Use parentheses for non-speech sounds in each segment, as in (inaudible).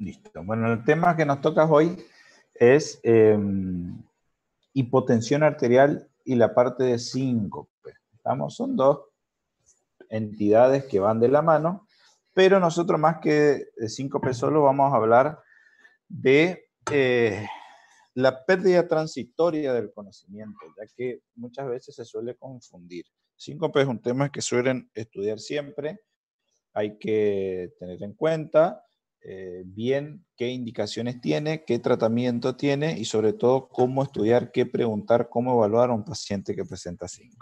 Listo. Bueno, el tema que nos toca hoy es em, hipotensión arterial y la parte de síncope. Estamos, son dos entidades que van de la mano, pero nosotros más que de síncope solo vamos a hablar de eh, la pérdida transitoria del conocimiento, ya que muchas veces se suele confundir. Síncope es un tema que suelen estudiar siempre, hay que tener en cuenta eh, bien qué indicaciones tiene, qué tratamiento tiene y sobre todo cómo estudiar, qué preguntar, cómo evaluar a un paciente que presenta 5.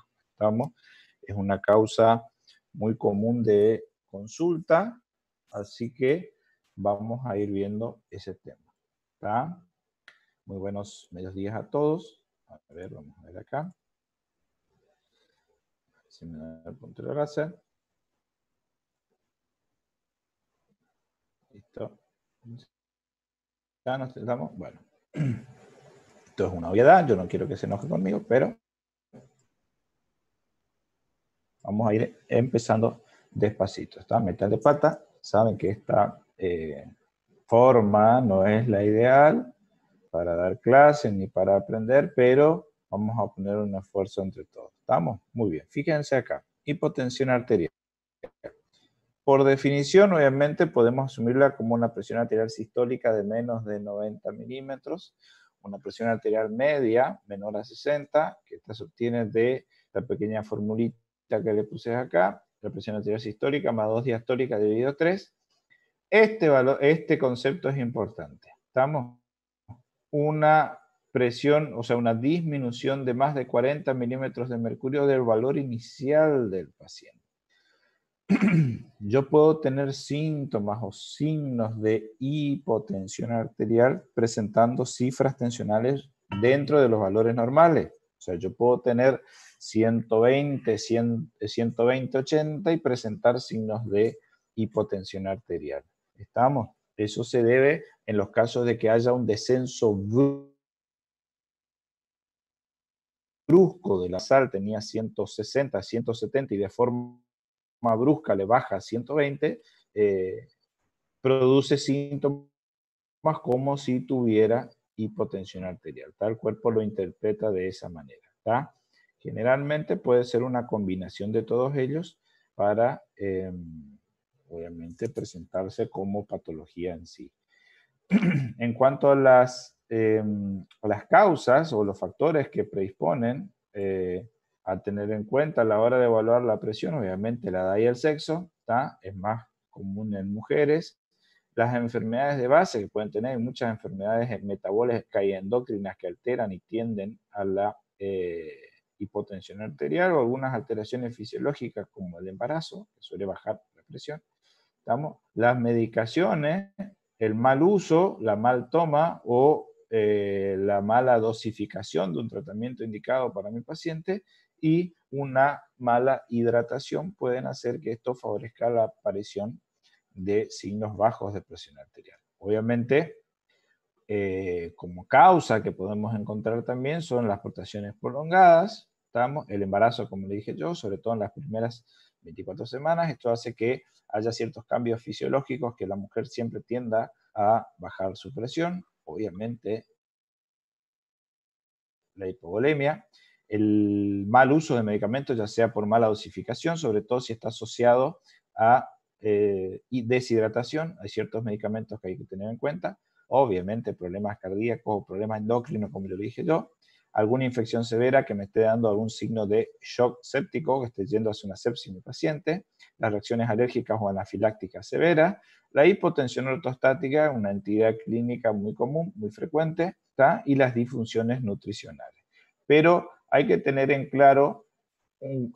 Es una causa muy común de consulta, así que vamos a ir viendo ese tema. Muy buenos medios días a todos. A ver, vamos a ver acá. Si me da el Ya nos Bueno. (clears throat) Esto es una obviedad. Yo no quiero que se enoje conmigo, pero vamos a ir empezando despacito. ¿Está? metal de pata. Saben que esta eh, forma no es la ideal para dar clases ni para aprender, pero vamos a poner un esfuerzo entre todos. ¿Estamos? Muy bien. Fíjense acá. Hipotensión arterial. Por definición, obviamente, podemos asumirla como una presión arterial sistólica de menos de 90 milímetros, una presión arterial media menor a 60, que esta se obtiene de la pequeña formulita que le puse acá, la presión arterial sistólica más 2 diastólica dividido 3. Este, valor, este concepto es importante. Estamos una presión, o sea, una disminución de más de 40 milímetros de mercurio del valor inicial del paciente. (clears throat) yo puedo tener síntomas o signos de hipotensión arterial presentando cifras tensionales dentro de los valores normales. O sea, yo puedo tener 120, 120, 80 y presentar signos de hipotensión arterial. ¿Estamos? Eso se debe en los casos de que haya un descenso brusco de la sal, tenía 160, 170 y de forma brusca le baja a 120, eh, produce síntomas como si tuviera hipotensión arterial. Tal cuerpo lo interpreta de esa manera. Generalmente puede ser una combinación de todos ellos para, em, obviamente, presentarse como patología en sí. (clears throat) en cuanto a las, em, las causas o los factores que predisponen, eh, a tener en cuenta a la hora de evaluar la presión, obviamente la edad y el sexo, es más común en mujeres. Las enfermedades de base que pueden tener, muchas enfermedades metabólicas y endócrinas que alteran y tienden a la eh, hipotensión arterial o algunas alteraciones fisiológicas como el embarazo, que suele bajar la presión. Las medicaciones, el mal uso, la mal toma o eh, la mala dosificación de un tratamiento indicado para mi paciente y una mala hidratación pueden hacer que esto favorezca la aparición de signos bajos de presión arterial. Obviamente, eh, como causa que podemos encontrar también son las portaciones prolongadas, estamos el embarazo, como le dije yo, sobre todo en las primeras 24 semanas. Esto hace que haya ciertos cambios fisiológicos que la mujer siempre tienda a bajar su presión. Obviamente, la hipovolemia, el mal uso de medicamentos, ya sea por mala dosificación, sobre todo si está asociado a eh, deshidratación, hay ciertos medicamentos que hay que tener en cuenta, obviamente problemas cardíacos o problemas endocrinos, como lo dije yo, alguna infección severa que me esté dando algún signo de shock séptico, que esté yendo hacia una sepsis en mi paciente, las reacciones alérgicas o anafilácticas severas, la hipotensión ortostática, una entidad clínica muy común, muy frecuente, y las disfunciones nutricionales. Pero hay que tener en claro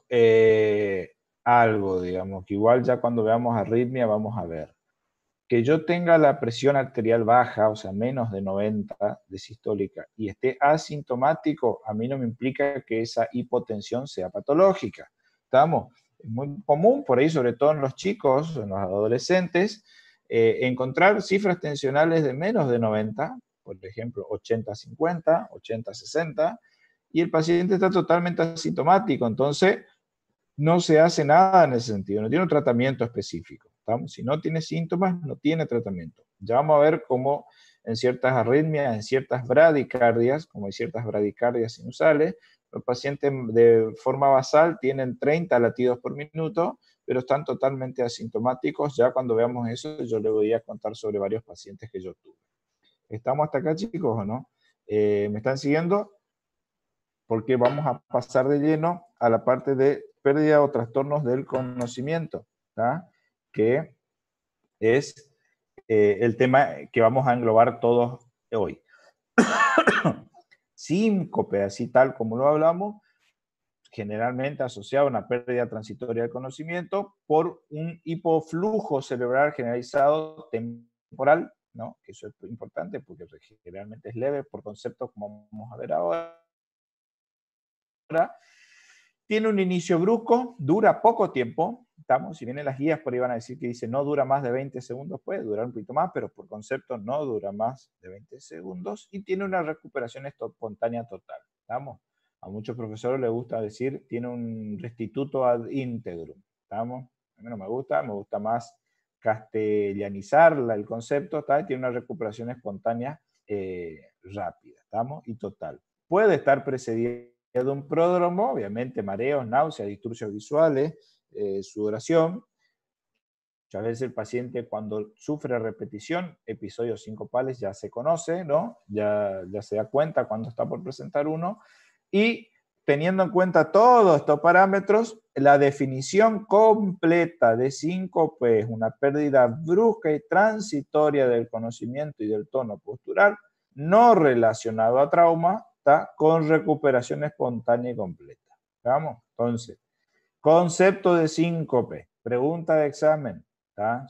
eh, algo, digamos, que igual ya cuando veamos arritmia vamos a ver. Que yo tenga la presión arterial baja, o sea, menos de 90 de sistólica, y esté asintomático, a mí no me implica que esa hipotensión sea patológica. ¿Estamos? Es muy común por ahí, sobre todo en los chicos, en los adolescentes, eh, encontrar cifras tensionales de menos de 90, por ejemplo, 80-50, 80-60, y el paciente está totalmente asintomático. Entonces, no se hace nada en ese sentido, no tiene un tratamiento específico. Si no tiene síntomas, no tiene tratamiento. Ya vamos a ver cómo en ciertas arritmias, en ciertas bradicardias, como hay ciertas bradicardias sinusales, los pacientes de forma basal tienen 30 latidos por minuto, pero están totalmente asintomáticos. Ya cuando veamos eso, yo le voy a contar sobre varios pacientes que yo tuve. ¿Estamos hasta acá, chicos, o no? Eh, ¿Me están siguiendo? porque vamos a pasar de lleno a la parte de pérdida o trastornos del conocimiento, que es eh, el tema que vamos a englobar todos hoy. (coughs) Síncope, así tal como lo hablamos, generalmente asociado a una pérdida transitoria del conocimiento por un hipoflujo cerebral generalizado temporal, ¿no? que eso es importante porque pues, generalmente es leve por conceptos como vamos a ver ahora, tiene un inicio brusco, dura poco tiempo. Estamos, si vienen las guías por ahí van a decir que dice no dura más de 20 segundos, puede durar un poquito más, pero por concepto no dura más de 20 segundos y tiene una recuperación espontánea total. ¿Estamos? A muchos profesores les gusta decir tiene un restituto ad integrum. ¿Estamos? A mí no me gusta, me gusta más castellanizar el concepto, ¿está? tiene una recuperación espontánea eh, rápida, ¿estamos? Y total. Puede estar precedida de un pródromo, obviamente mareos, náuseas, disturbios visuales, eh, sudoración. Muchas veces el paciente cuando sufre repetición, episodios sincopales ya se conoce, ¿no? Ya, ya se da cuenta cuando está por presentar uno. Y teniendo en cuenta todos estos parámetros, la definición completa de síncope es una pérdida brusca y transitoria del conocimiento y del tono postural, no relacionado a trauma, con recuperación espontánea y completa. Vamos, entonces, concepto de síncope, pregunta de examen,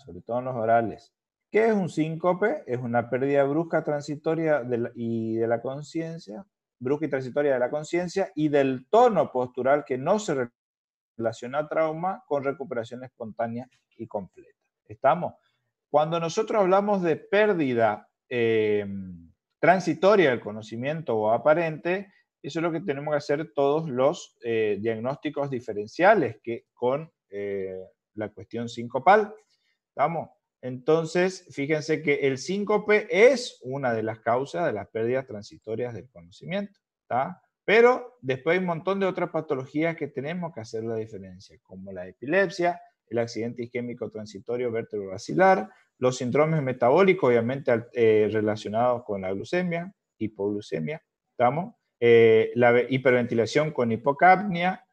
sobre todo en los orales. ¿Qué es un síncope? Es una pérdida brusca transitoria de y de la conciencia, brusca y transitoria de la conciencia y del tono postural que no se relaciona a trauma con recuperación espontánea y completa. ¿Estamos? Cuando nosotros hablamos de pérdida eh, transitoria del conocimiento o aparente, eso es lo que tenemos que hacer todos los eh, diagnósticos diferenciales que con eh, la cuestión sincopal. Entonces, fíjense que el síncope es una de las causas de las pérdidas transitorias del conocimiento. Pero después hay un montón de otras patologías que tenemos que hacer la diferencia, como la epilepsia, el accidente isquémico transitorio vertebrovascular, los síndromes metabólicos, obviamente eh, relacionados con la glucemia, hipoglucemia, ¿estamos? Eh, la hiperventilación con hipocapnia,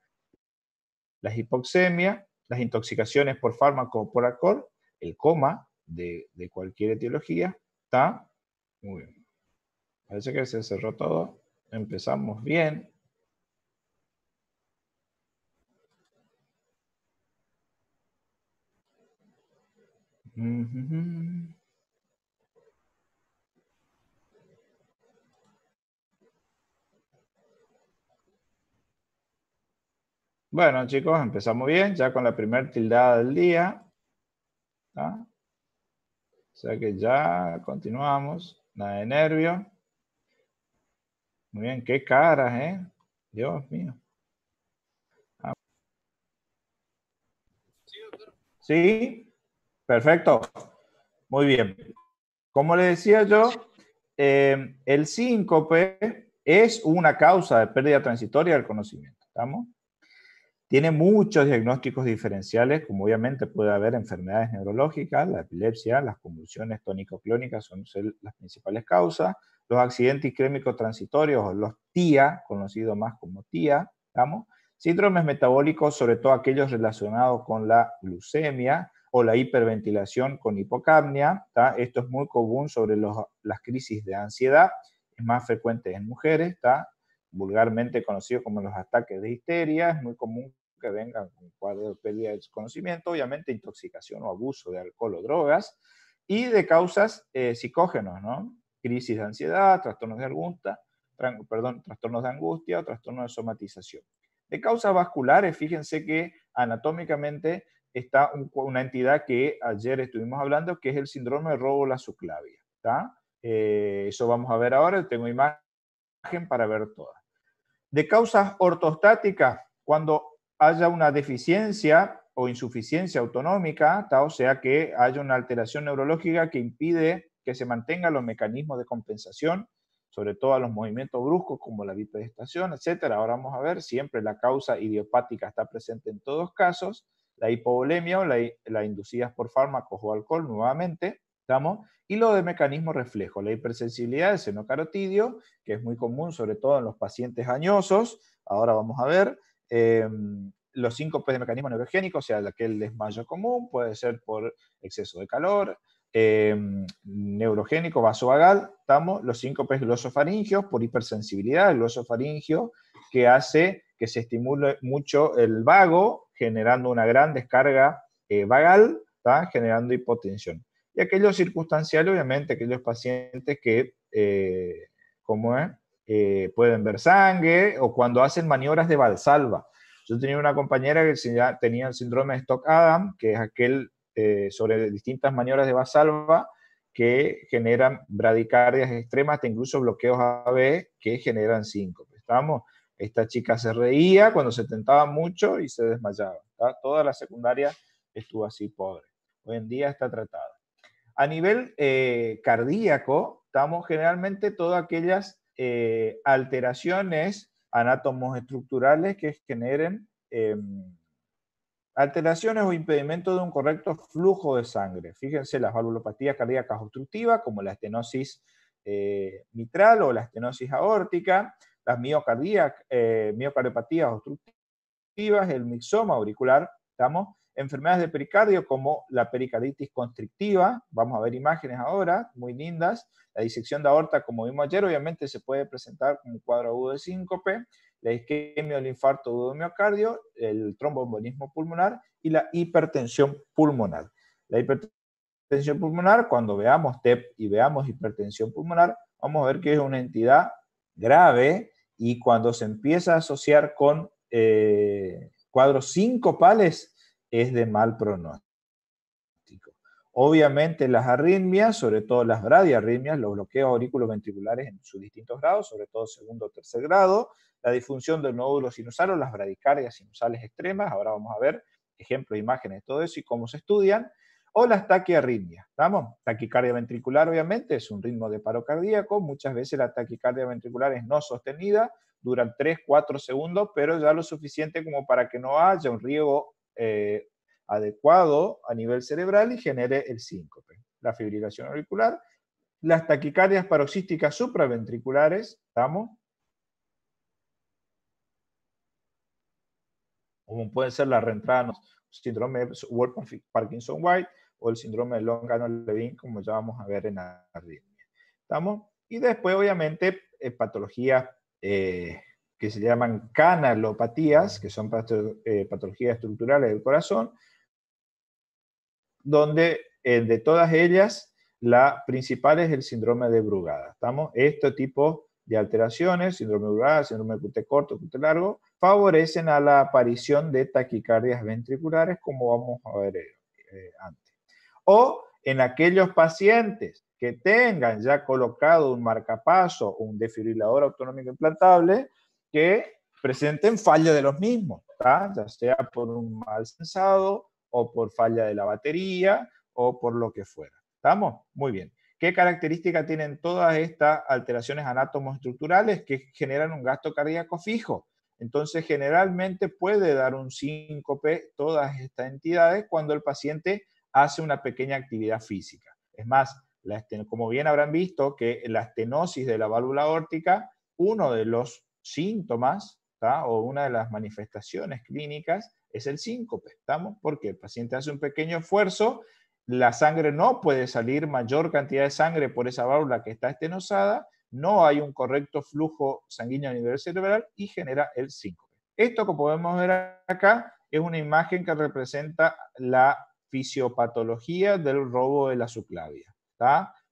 las hipoxemias, las intoxicaciones por fármaco o por alcohol, el coma de, de cualquier etiología, ¿está? Muy bien. Parece que se cerró todo. Empezamos bien. Bueno, chicos, empezamos bien, ya con la primera tildada del día. O sea que ya continuamos, nada de nervio. Muy bien, qué caras, ¿eh? Dios mío. Ah. Sí. Perfecto. Muy bien. Como le decía yo, eh, el síncope es una causa de pérdida transitoria del conocimiento. ¿Estamos? Tiene muchos diagnósticos diferenciales, como obviamente puede haber enfermedades neurológicas, la epilepsia, las convulsiones tónico-clónicas son las principales causas, los accidentes crémicos transitorios o los TIA, conocido más como TIA, ¿estamos? Síndromes metabólicos, sobre todo aquellos relacionados con la glucemia, o la hiperventilación con hipocamnia, Esto es muy común sobre las crisis de ansiedad, es más frecuente en mujeres, está vulgarmente conocido como los ataques de histeria, es muy común que vengan con cuadro de pérdida de conocimiento, obviamente intoxicación o abuso de alcohol o drogas, y de causas eh, psicógenas, ¿no? crisis de ansiedad, trastornos de angustia, perdón, trastornos de angustia o trastornos de somatización. De causas vasculares, fíjense que anatómicamente está una entidad que ayer estuvimos hablando, que es el síndrome de robo subclavia. Eh, eso vamos a ver ahora, tengo imagen para ver todas. De causas ortostáticas, cuando haya una deficiencia o insuficiencia autonómica, o sea que haya una alteración neurológica que impide que se mantengan los mecanismos de compensación, sobre todo a los movimientos bruscos como la bipedestación, etc. Ahora vamos a ver, siempre la causa idiopática está presente en todos casos la hipovolemia o la, inducida inducidas por fármacos o alcohol nuevamente, ¿estamos? Y lo de mecanismo reflejo, la hipersensibilidad del carotidio, que es muy común sobre todo en los pacientes añosos, ahora vamos a ver, em, los síncopes de mecanismo neurogénico, o sea, aquel desmayo común, puede ser por exceso de calor, em, neurogénico, vasovagal, estamos, los síncopes glosofaringios por hipersensibilidad, el glosofaringio que hace que se estimule mucho el vago generando una gran descarga eh, vagal, generando hipotensión. Y aquellos circunstancial, obviamente, aquellos pacientes que, eh, es, eh, pueden ver sangre o cuando hacen maniobras de valsalva. Yo tenía una compañera que tenía el síndrome de Stock-Adam, que es aquel sobre distintas maniobras de valsalva, que generan bradicardias extremas, hasta incluso bloqueos AB que generan síncope. Pues, ¿Estamos? Esta chica se reía cuando se tentaba mucho y se desmayaba. Toda la secundaria estuvo así pobre. Hoy en día está tratada. A nivel eh, cardíaco, estamos generalmente todas aquellas eh, alteraciones anátomos estructurales que generen em, alteraciones o impedimento de un correcto flujo de sangre. Fíjense las valvulopatías cardíacas obstructivas, como la estenosis eh, mitral o la estenosis aórtica, las eh, miocardiopatías obstructivas, el mixoma auricular, ¿estamos? Enfermedades de pericardio como la pericarditis constrictiva, vamos a ver imágenes ahora, muy lindas, la disección de aorta, como vimos ayer, obviamente se puede presentar con un cuadro agudo de síncope, la isquemia o el infarto agudo de miocardio, el tromboembolismo pulmonar y la hipertensión pulmonar. La hipertensión pulmonar, cuando veamos TEP y veamos hipertensión pulmonar, vamos a ver que es una entidad grave y cuando se empieza a asociar con eh, cuadros cuadros sincopales es de mal pronóstico. Obviamente las arritmias, sobre todo las bradiarritmias, los bloqueos auriculoventriculares en sus distintos grados, sobre todo segundo o tercer grado, la disfunción del nódulo sinusal o las bradicardias sinusales extremas, ahora vamos a ver ejemplos, imágenes de todo eso y cómo se estudian, o las taquiarritmias. ¿Estamos? Taquicardia ventricular, obviamente, es un ritmo de paro cardíaco. Muchas veces la taquicardia ventricular es no sostenida, dura 3, 4 segundos, pero ya lo suficiente como para que no haya un riego eh, adecuado a nivel cerebral y genere el síncope. La fibrilación auricular, las taquicardias paroxísticas supraventriculares, ¿estamos? Como pueden ser las reentradas síndrome de Wolf Parkinson White o el síndrome de Long Levin, como ya vamos a ver en la arritmia. ¿Estamos? Y después, obviamente, eh, patologías eh, que se llaman canalopatías, que son eh, patologías estructurales del corazón, donde de todas ellas, la principal es el síndrome de Brugada. ¿Estamos? Este tipo de alteraciones, síndrome de Brugada, síndrome de QT corto, QT largo, favorecen a la aparición de taquicardias ventriculares, como vamos a ver eh, eh, antes. O en aquellos pacientes que tengan ya colocado un marcapaso o un desfibrilador autonómico implantable, que presenten falla de los mismos, ya sea por un mal sensado o por falla de la batería o por lo que fuera. ¿Estamos? Muy bien. ¿Qué características tienen todas estas alteraciones anátomos estructurales que generan un gasto cardíaco fijo? Entonces, generalmente puede dar un síncope todas estas entidades cuando el paciente hace una pequeña actividad física. Es más, como bien habrán visto que la estenosis de la válvula órtica, uno de los síntomas o una de las manifestaciones clínicas es el síncope, ¿estamos? Porque el paciente hace un pequeño esfuerzo, la sangre no puede salir mayor cantidad de sangre por esa válvula que está estenosada no hay un correcto flujo sanguíneo a nivel cerebral y genera el síncope. Esto, como podemos ver acá, es una imagen que representa la fisiopatología del robo de la subclavia.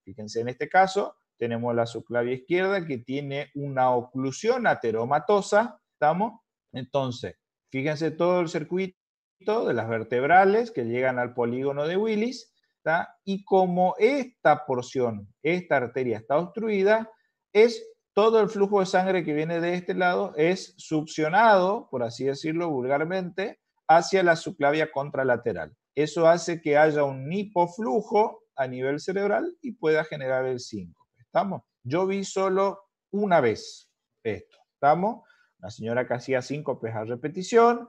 Fíjense, en este caso tenemos la subclavia izquierda que tiene una oclusión ateromatosa, ¿estamos? Entonces, fíjense todo el circuito de las vertebrales que llegan al polígono de Willis, y como esta porción, esta arteria está obstruida, es todo el flujo de sangre que viene de este lado es succionado, por así decirlo vulgarmente, hacia la subclavia contralateral. Eso hace que haya un hipoflujo a nivel cerebral y pueda generar el síncope, ¿Estamos? Yo vi solo una vez esto. ¿Estamos? La señora que hacía síncopes a repetición,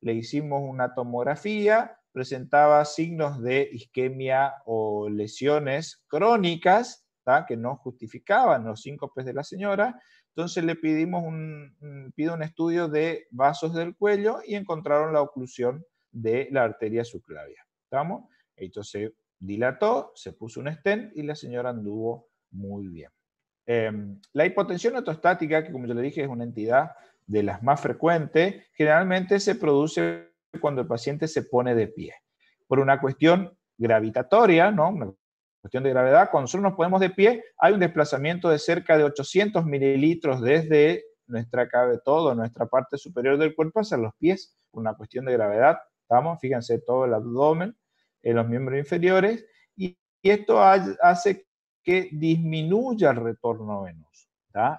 le hicimos una tomografía, presentaba signos de isquemia o lesiones crónicas que no justificaban los síncopes de la señora. Entonces le pedimos un, un estudio de vasos del cuello y encontraron la oclusión de la arteria subclavia. ¿Estamos? Entonces dilató, se puso un stent y la señora anduvo muy bien. Em, la hipotensión autostática, que como yo le dije es una entidad de las más frecuentes, generalmente se produce cuando el paciente se pone de pie, por una cuestión gravitatoria, ¿no? Cuestión de gravedad, cuando nosotros nos ponemos de pie, hay un desplazamiento de cerca de 800 mililitros desde nuestra cabeza todo, nuestra parte superior del cuerpo hacia los pies, una cuestión de gravedad, ¿estamos? Fíjense todo el abdomen, en eh, los miembros inferiores, y, esto hace que disminuya el retorno venoso.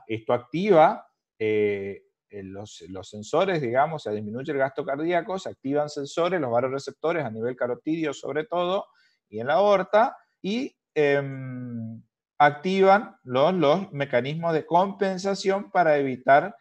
Esto activa eh, los, sensores, digamos, se disminuye el gasto cardíaco, se activan sensores, los varios receptores a nivel carotidio sobre todo, y en la aorta, y em, activan los, mecanismos de compensación para evitar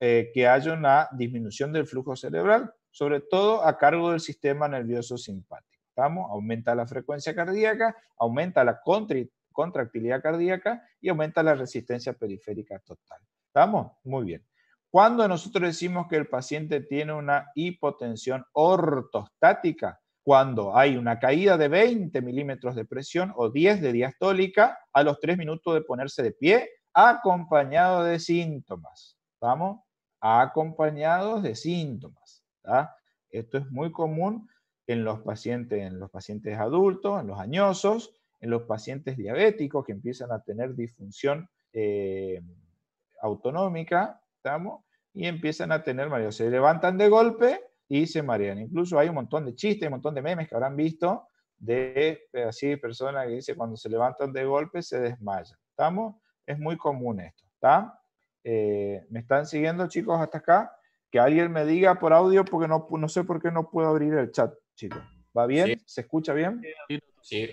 eh, que haya una disminución del flujo cerebral, sobre todo a cargo del sistema nervioso simpático. ¿Estamos? Aumenta la frecuencia cardíaca, aumenta la contractilidad cardíaca y aumenta la resistencia periférica total. ¿Estamos? Muy bien. Cuando nosotros decimos que el paciente tiene una hipotensión ortostática, cuando hay una caída de 20 milímetros de presión o 10 de diastólica a los 3 minutos de ponerse de pie, acompañado de síntomas. ¿Vamos? Acompañados de síntomas. Esto es muy común en los pacientes, en los pacientes adultos, en los añosos, en los pacientes diabéticos que empiezan a tener disfunción eh, autonómica, ¿estamos? Y empiezan a tener mayor. Se levantan de golpe y se marean. Incluso hay un montón de chistes, un montón de memes que habrán visto de eh, así personas que dice cuando se levantan de golpe se desmayan. ¿Estamos? Es muy común esto. ¿Está? Eh, ¿Me están siguiendo chicos hasta acá? Que alguien me diga por audio porque no, no sé por qué no puedo abrir el chat, chicos. ¿Va bien? ¿Se escucha bien? Sí.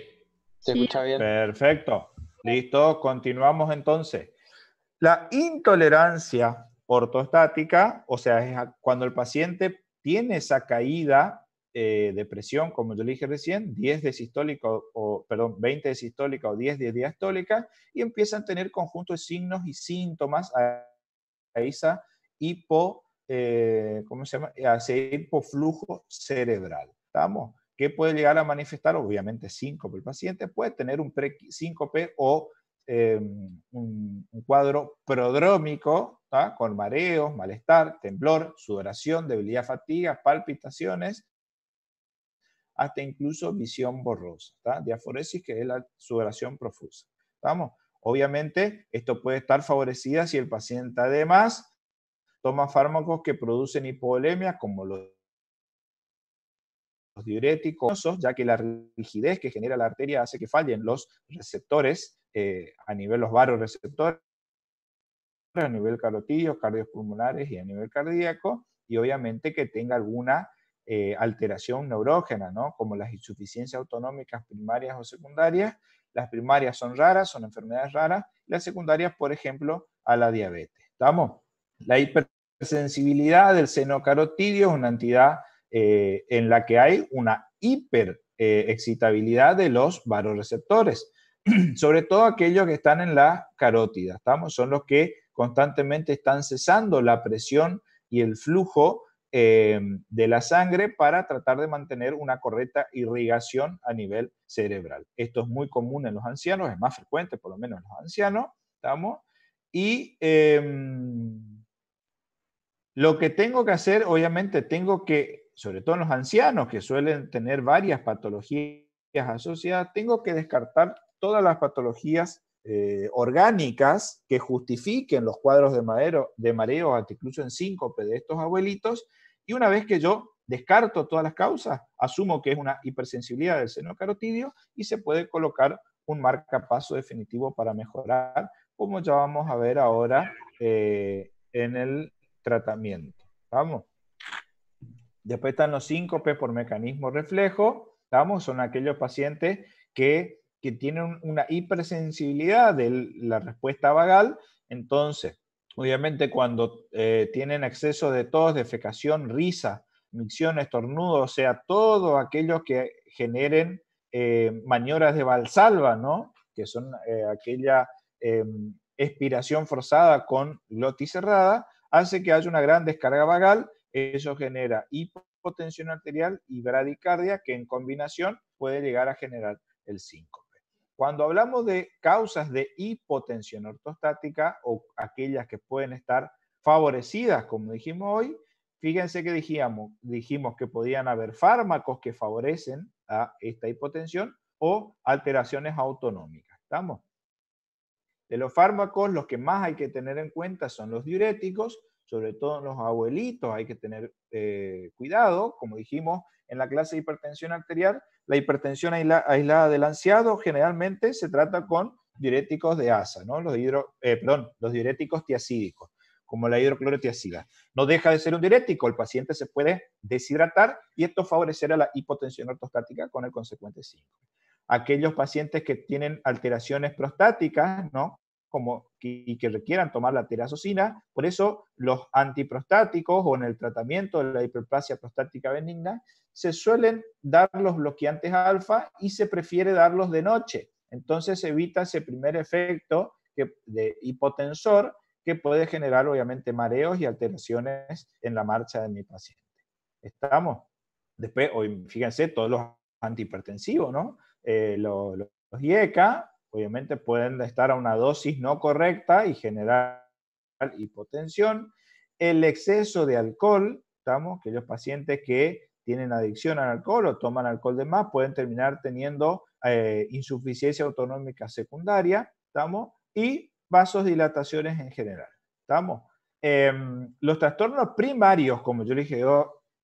¿Se escucha bien? Perfecto. Listo, continuamos entonces. La intolerancia ortostática, o sea, es cuando el paciente tiene esa caída eh, de presión, como yo le dije recién, 10 de sistólica, o, perdón, 20 de sistólica o 10 de diastólica, y empiezan a tener conjuntos de signos y síntomas a, esa eh, se hipoflujo cerebral. ¿Estamos? ¿Qué puede llegar a manifestar? Obviamente síncope. El paciente puede tener un pre-síncope o eh, un, cuadro prodrómico, con mareos, malestar, temblor, sudoración, debilidad, fatiga, palpitaciones, hasta incluso visión borrosa. Diaforesis, que es la sudoración profusa. ¿Vamos? Obviamente, esto puede estar favorecida si el paciente además toma fármacos que producen hipovolemia, como los diuréticos, ya que la rigidez que genera la arteria hace que fallen los receptores eh, a nivel los varoreceptores, a nivel carotídeo cardiopulmonares y a nivel cardíaco, y obviamente que tenga alguna eh, alteración neurógena, ¿no? como las insuficiencias autonómicas primarias o secundarias. Las primarias son raras, son enfermedades raras, las secundarias, por ejemplo, a la diabetes. ¿Estamos? La hipersensibilidad del seno carotidio es una entidad eh, en la que hay una hiper excitabilidad de los varoreceptores. (clears throat) sobre todo aquellos que están en la carótida, ¿estamos? Son los que constantemente están cesando la presión y el flujo eh, de la sangre para tratar de mantener una correcta irrigación a nivel cerebral. Esto es muy común en los ancianos, es más frecuente por lo menos en los ancianos, ¿estamos? Y em, lo que tengo que hacer, obviamente, tengo que, sobre todo en los ancianos que suelen tener varias patologías asociadas, tengo que descartar todas las patologías eh, orgánicas que justifiquen los cuadros de, madero, de mareo, incluso en síncope de estos abuelitos. Y una vez que yo descarto todas las causas, asumo que es una hipersensibilidad del seno carotidio y se puede colocar un marcapaso definitivo para mejorar, como ya vamos a ver ahora eh, en el tratamiento. Vamos. Después están los síncopes por mecanismo reflejo. Vamos, son aquellos pacientes que que tienen una hipersensibilidad de la respuesta vagal. Entonces, obviamente cuando eh, tienen exceso de tos, defecación, risa, micción, estornudo, o sea, todo aquello que generen eh, maniobras de valsalva, ¿no? Que son eh, aquella em, expiración forzada con glotis cerrada, hace que haya una gran descarga vagal, eso genera hipotensión arterial y bradicardia, que en combinación puede llegar a generar el 5. Cuando hablamos de causas de hipotensión ortostática o aquellas que pueden estar favorecidas, como dijimos hoy, fíjense que dijimos, que podían haber fármacos que favorecen a esta hipotensión o alteraciones autonómicas. ¿Estamos? De los fármacos, los que más hay que tener en cuenta son los diuréticos, sobre todo en los abuelitos hay que tener eh, cuidado, como dijimos en la clase de hipertensión arterial, la hipertensión aislada del ansiado generalmente se trata con diuréticos de asa, ¿no? Eh, los, diuréticos tiacídicos, como la hidroclorotiacida. No deja de ser un diurético, el paciente se puede deshidratar y esto favorecerá la hipotensión ortostática con el consecuente 5. Aquellos pacientes que tienen alteraciones prostáticas, ¿no? y que requieran tomar la tirasocina. Por eso los antiprostáticos o en el tratamiento de la hiperplasia prostática benigna se suelen dar los bloqueantes alfa y se prefiere darlos de noche. Entonces se evita ese primer efecto de hipotensor que puede generar obviamente mareos y alteraciones en la marcha de mi paciente. ¿Estamos? Después, fíjense, todos los antihipertensivos, ¿no? Eh, los, los IECA, obviamente pueden estar a una dosis no correcta y generar hipotensión. El exceso de alcohol, estamos, que los pacientes que tienen adicción al alcohol o toman alcohol de más pueden terminar teniendo eh, insuficiencia autonómica secundaria, estamos, y vasodilataciones en general, em, los trastornos primarios, como yo le dije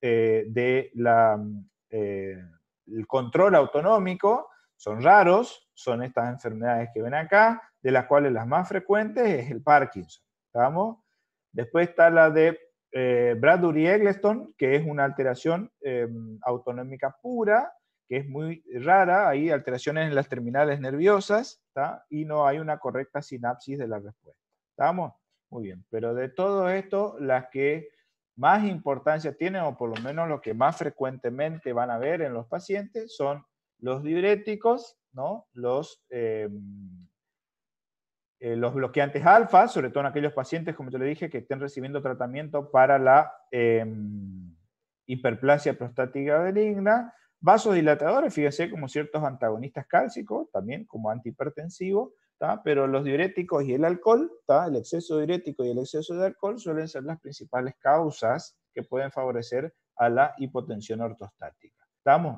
eh, de la, mm, eh, el control autonómico, son raros, son estas enfermedades que ven acá, de las cuales las más frecuentes es el Parkinson. ¿Estamos? Después está la de eh, Bradbury egleston que es una alteración em, autonómica pura, que es muy rara, hay alteraciones en las terminales nerviosas, y no hay una correcta sinapsis de la respuesta. ¿Estamos? Muy bien, pero de todo esto, las que más importancia tienen, o por lo menos lo que más frecuentemente van a ver en los pacientes, son los diuréticos, ¿no? los, em, eh, los bloqueantes alfa, sobre todo en aquellos pacientes, como te le dije, que estén recibiendo tratamiento para la em, hiperplasia prostática benigna, vasodilatadores, fíjese, como ciertos antagonistas cálcicos, también como antihipertensivos, pero los diuréticos y el alcohol, el exceso diurético y el exceso de alcohol suelen ser las principales causas que pueden favorecer a la hipotensión ortostática.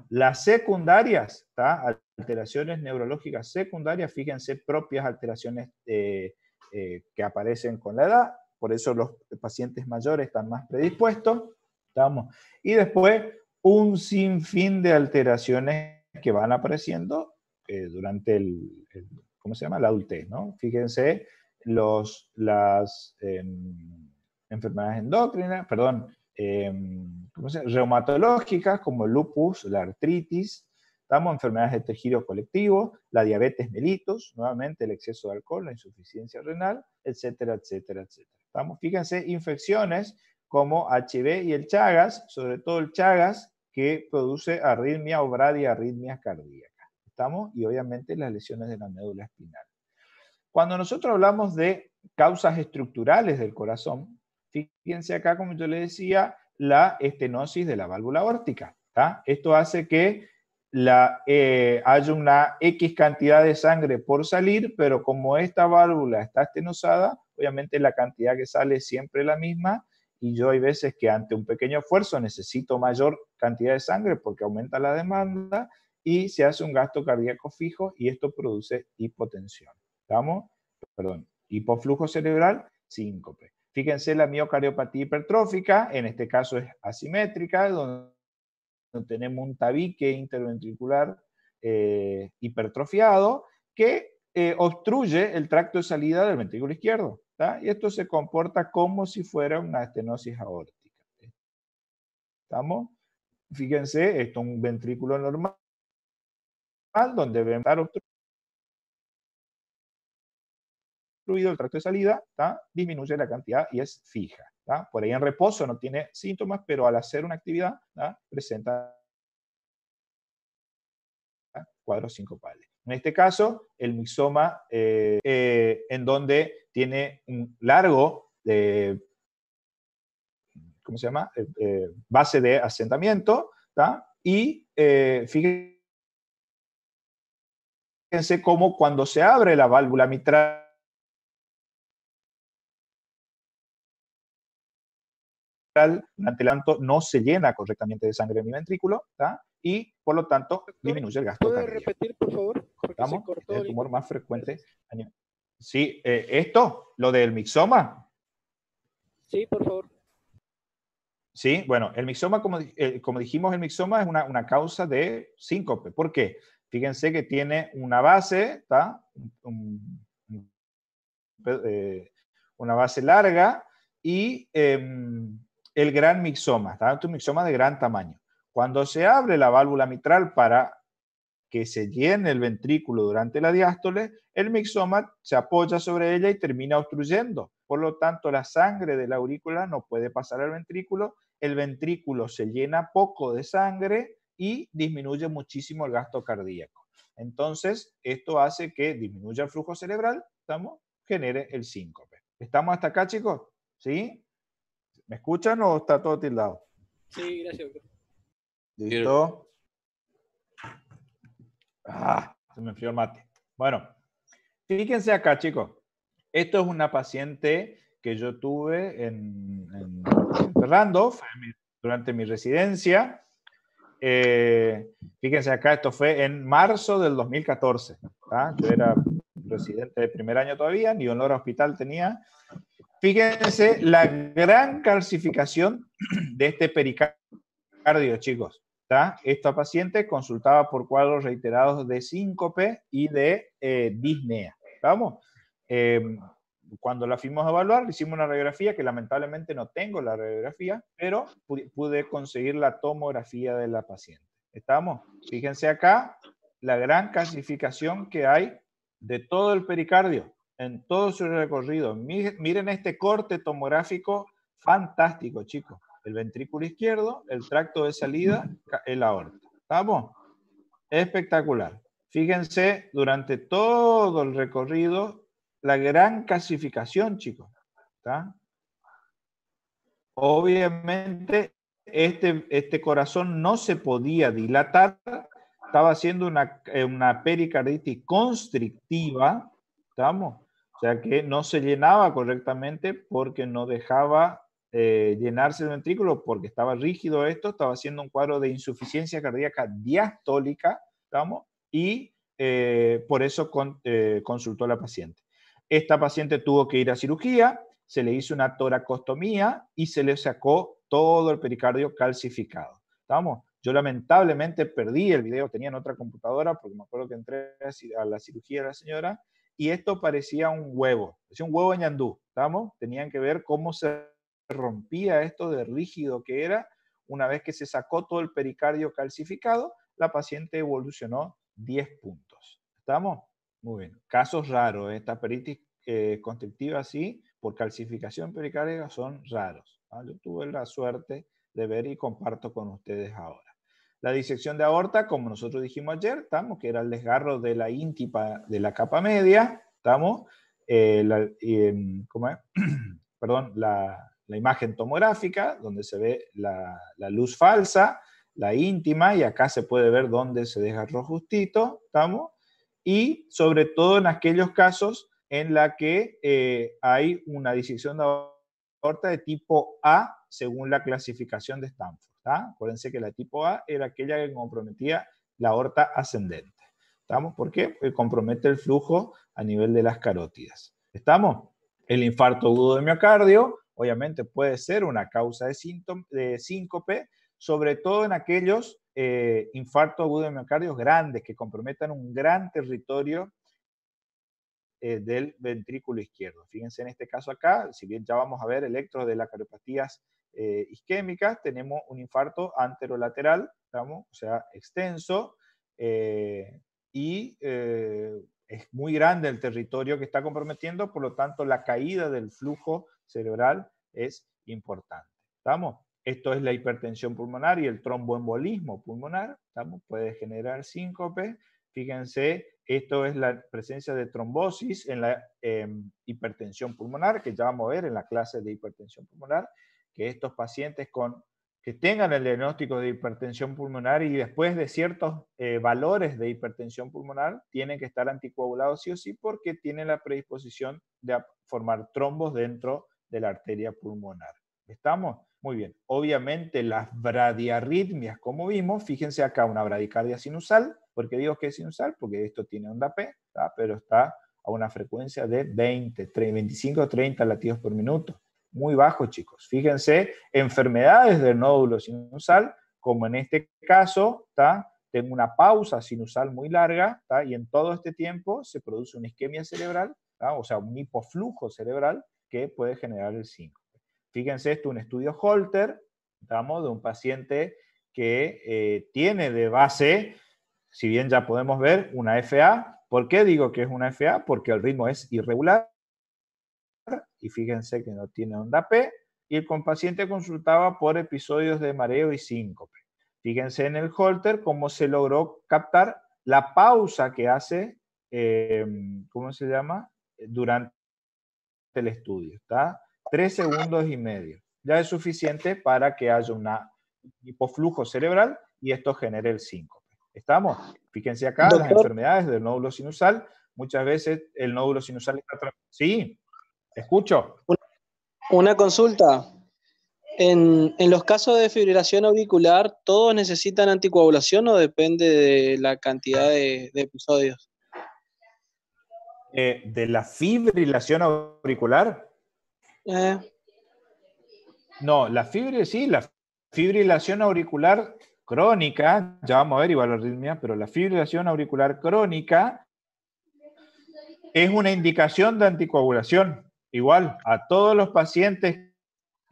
Las secundarias, alteraciones neurológicas secundarias, fíjense, propias alteraciones eh, eh, que aparecen con la edad, por eso los pacientes mayores están más predispuestos, ¿estamos? Y después, un sinfín de alteraciones que van apareciendo eh, durante el, ¿cómo se llama? La adultez, ¿no? Fíjense, los, las em, enfermedades endócrinas, perdón, Em, reumatológicas como el lupus, la artritis, estamos enfermedades de tejido colectivo, la diabetes mellitus, nuevamente el exceso de alcohol, la insuficiencia renal, etcétera, etcétera, etcétera. Estamos, fíjense, infecciones como HB y el Chagas, sobre todo el Chagas, que produce arritmia o bradiarritmia cardíaca. ¿Estamos? Y obviamente las lesiones de la médula espinal. Cuando nosotros hablamos de causas estructurales del corazón, fíjense acá, como yo le decía, la estenosis de la válvula órtica. Esto hace que eh, haya una X cantidad de sangre por salir, pero como esta válvula está estenosada, obviamente la cantidad que sale es siempre la misma y yo hay veces que ante un pequeño esfuerzo necesito mayor cantidad de sangre porque aumenta la demanda y se hace un gasto cardíaco fijo y esto produce hipotensión. ¿Estamos? Perdón, hipoflujo cerebral, síncope. Fíjense la miocardiopatía hipertrófica, en este caso es asimétrica, donde tenemos un tabique interventricular eh, hipertrofiado que eh, obstruye el tracto de salida del ventrículo izquierdo. Y esto se comporta como si fuera una estenosis aórtica. ¿Estamos? Fíjense, esto es un ventrículo normal donde vemos estar obstruido el tracto de salida, disminuye la cantidad y es fija. Por ahí en reposo no tiene síntomas, pero al hacer una actividad presenta cuadros sincopales. En este caso, el mixoma eh, eh, en donde tiene un largo de eh, ¿cómo se llama? base de asentamiento, y fíjense cómo cuando se abre la válvula mitral el tanto no se llena correctamente de sangre en mi ventrículo y por lo tanto disminuye el gasto ¿Puedo repetir, por favor? Este el tumor más frecuente. Sí, eh, esto, lo del mixoma. Sí, por favor. Sí, bueno, el mixoma, como, eh, dijimos, el mixoma es una, causa de síncope. ¿Por qué? Fíjense que tiene una base, ¿está? Eh, una base larga y em, el gran mixoma, está un mixoma de gran tamaño. Cuando se abre la válvula mitral para que se llene el ventrículo durante la diástole, el mixoma se apoya sobre ella y termina obstruyendo. Por lo tanto, la sangre de la aurícula no puede pasar al ventrículo, el ventrículo se llena poco de sangre y disminuye muchísimo el gasto cardíaco. Entonces, esto hace que disminuya el flujo cerebral, ¿estamos? Genere el síncope. ¿Estamos hasta acá, chicos? ¿Sí? ¿Me escuchan o está todo tildado? Sí, gracias. Listo. Ah, se me enfrió el mate. Bueno, fíjense acá, chicos. Esto es una paciente que yo tuve en, en, durante mi residencia. Eh, fíjense acá, esto fue en marzo del 2014. Yo era residente de primer año todavía, ni honor hospital tenía. Fíjense la gran calcificación (clears throat) de este pericardio, chicos. Esta paciente consultaba por cuadros reiterados de síncope y de eh, disnea. ¿Vamos? Em, cuando la fuimos a evaluar, hicimos una radiografía que lamentablemente no tengo la radiografía, pero pude conseguir la tomografía de la paciente. ¿Estamos? Fíjense acá la gran calcificación que hay de todo el pericardio en todo su recorrido. Miren este corte tomográfico fantástico, chicos. El ventrículo izquierdo, el tracto de salida, el aorta. ¿Estamos? Espectacular. Fíjense durante todo el recorrido la gran calcificación, chicos. ¿Está? Obviamente, este, este corazón no se podía dilatar, estaba haciendo una, una pericarditis constrictiva, ¿estamos? sea que no se llenaba correctamente porque no dejaba eh, llenarse el ventrículo porque estaba rígido esto, estaba haciendo un cuadro de insuficiencia cardíaca diastólica, ¿estamos? Y eh, por eso eh, consultó a la paciente. Esta paciente tuvo que ir a cirugía, se le hizo una toracostomía y se le sacó todo el pericardio calcificado, ¿estamos? Yo lamentablemente perdí el video, tenía en otra computadora, porque me acuerdo que entré a la cirugía de la señora y esto parecía un huevo, parecía un huevo en ñandú, ¿estamos? Tenían que ver cómo se rompía esto de rígido que era. Una vez que se sacó todo el pericardio calcificado, la paciente evolucionó 10 puntos. ¿Estamos? Muy bien. Casos raros, ¿eh? esta peritis eh, constrictiva así, por calcificación pericárdica, son raros. ¿ah? Yo tuve la suerte de ver y comparto con ustedes ahora. La disección de aorta, como nosotros dijimos ayer, estamos, que era el desgarro de la íntima de la capa media, estamos, eh, la, em, (clears throat) Perdón, la, imagen tomográfica, donde se ve la, luz falsa, la íntima, y acá se puede ver dónde se desgarró justito, estamos, y sobre todo en aquellos casos en la que eh, hay una disección de aorta de tipo A según la clasificación de Stanford. Acuérdense que la tipo A era aquella que comprometía la aorta ascendente. ¿Estamos? ¿Por qué? Porque compromete el flujo a nivel de las carótidas. ¿Estamos? El infarto agudo de miocardio, obviamente, puede ser una causa de, de síncope, sobre todo en aquellos eh, infartos agudos de miocardio grandes que comprometan un gran territorio eh, del ventrículo izquierdo. Fíjense en este caso acá, si bien ya vamos a ver electro de las cardiopatías eh, isquémicas, tenemos un infarto anterolateral, o sea, extenso, eh, y es muy grande el territorio que está comprometiendo, por lo tanto la caída del flujo cerebral es importante. Esto es la hipertensión pulmonar y el tromboembolismo pulmonar. Puede generar síncope Fíjense, esto es la presencia de trombosis en la em, hipertensión pulmonar, que ya vamos a ver en la clase de hipertensión pulmonar, que estos pacientes con, que tengan el diagnóstico de hipertensión pulmonar y después de ciertos eh, valores de hipertensión pulmonar tienen que estar anticoagulados sí o sí porque tienen la predisposición de formar trombos dentro de la arteria pulmonar. ¿Estamos? Muy bien, obviamente las bradiarritmias, como vimos, fíjense acá una bradicardia sinusal, porque digo que es sinusal, porque esto tiene onda P, pero está a una frecuencia de 20, 25 o 30 latidos por minuto. Muy bajo, chicos. Fíjense, enfermedades del nódulo sinusal, como en este caso, tengo una pausa sinusal muy larga, y en todo este tiempo se produce una isquemia cerebral, o sea, un hipoflujo cerebral que puede generar el 5. Fíjense esto, un estudio Holter, de un paciente que eh, tiene de base, si bien ya podemos ver, una FA. ¿Por qué digo que es una FA? Porque el ritmo es irregular y fíjense que no tiene onda P y el paciente consultaba por episodios de mareo y síncope. Fíjense en el holter cómo se logró captar la pausa que hace, eh, ¿cómo se llama? Durante el estudio, ¿está? Tres segundos y medio. Ya es suficiente para que haya un hipoflujo cerebral y esto genere el síncope. ¿Estamos? Fíjense acá, las enfermedades del nódulo sinusal, muchas veces el nódulo sinusal está... Sí, escucho. Una consulta. En, los casos de fibrilación auricular, ¿todos necesitan anticoagulación o depende de la cantidad de, episodios? Eh, ¿De la fibrilación auricular? Eh. No, la sí, la fibrilación auricular crónica, ya vamos a ver arritmia, pero la fibrilación auricular crónica es una indicación de anticoagulación. Igual, a todos los pacientes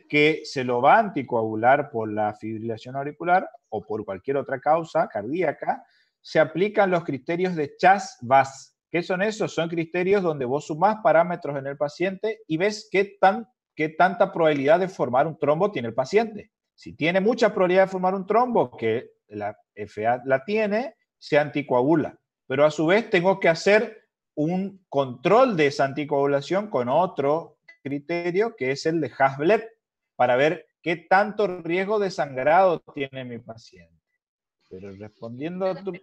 que se lo va a anticoagular por la fibrilación auricular o por cualquier otra causa cardíaca, se aplican los criterios de Chas-VAS, ¿Qué son esos? Son criterios donde vos sumás parámetros en el paciente y ves qué, tan, qué tanta probabilidad de formar un trombo tiene el paciente. Si tiene mucha probabilidad de formar un trombo, que la FA la tiene, se anticoagula. Pero a su vez tengo que hacer un control de esa anticoagulación con otro criterio, que es el de Hasbled, para ver qué tanto riesgo de sangrado tiene mi paciente. Pero respondiendo a tu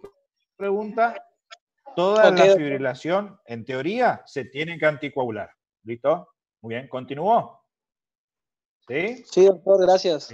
pregunta, Toda la fibrilación, en teoría, se tiene que anticoagular. ¿Listo? Muy bien, ¿continuó? ¿Sí? Sí, doctor, gracias.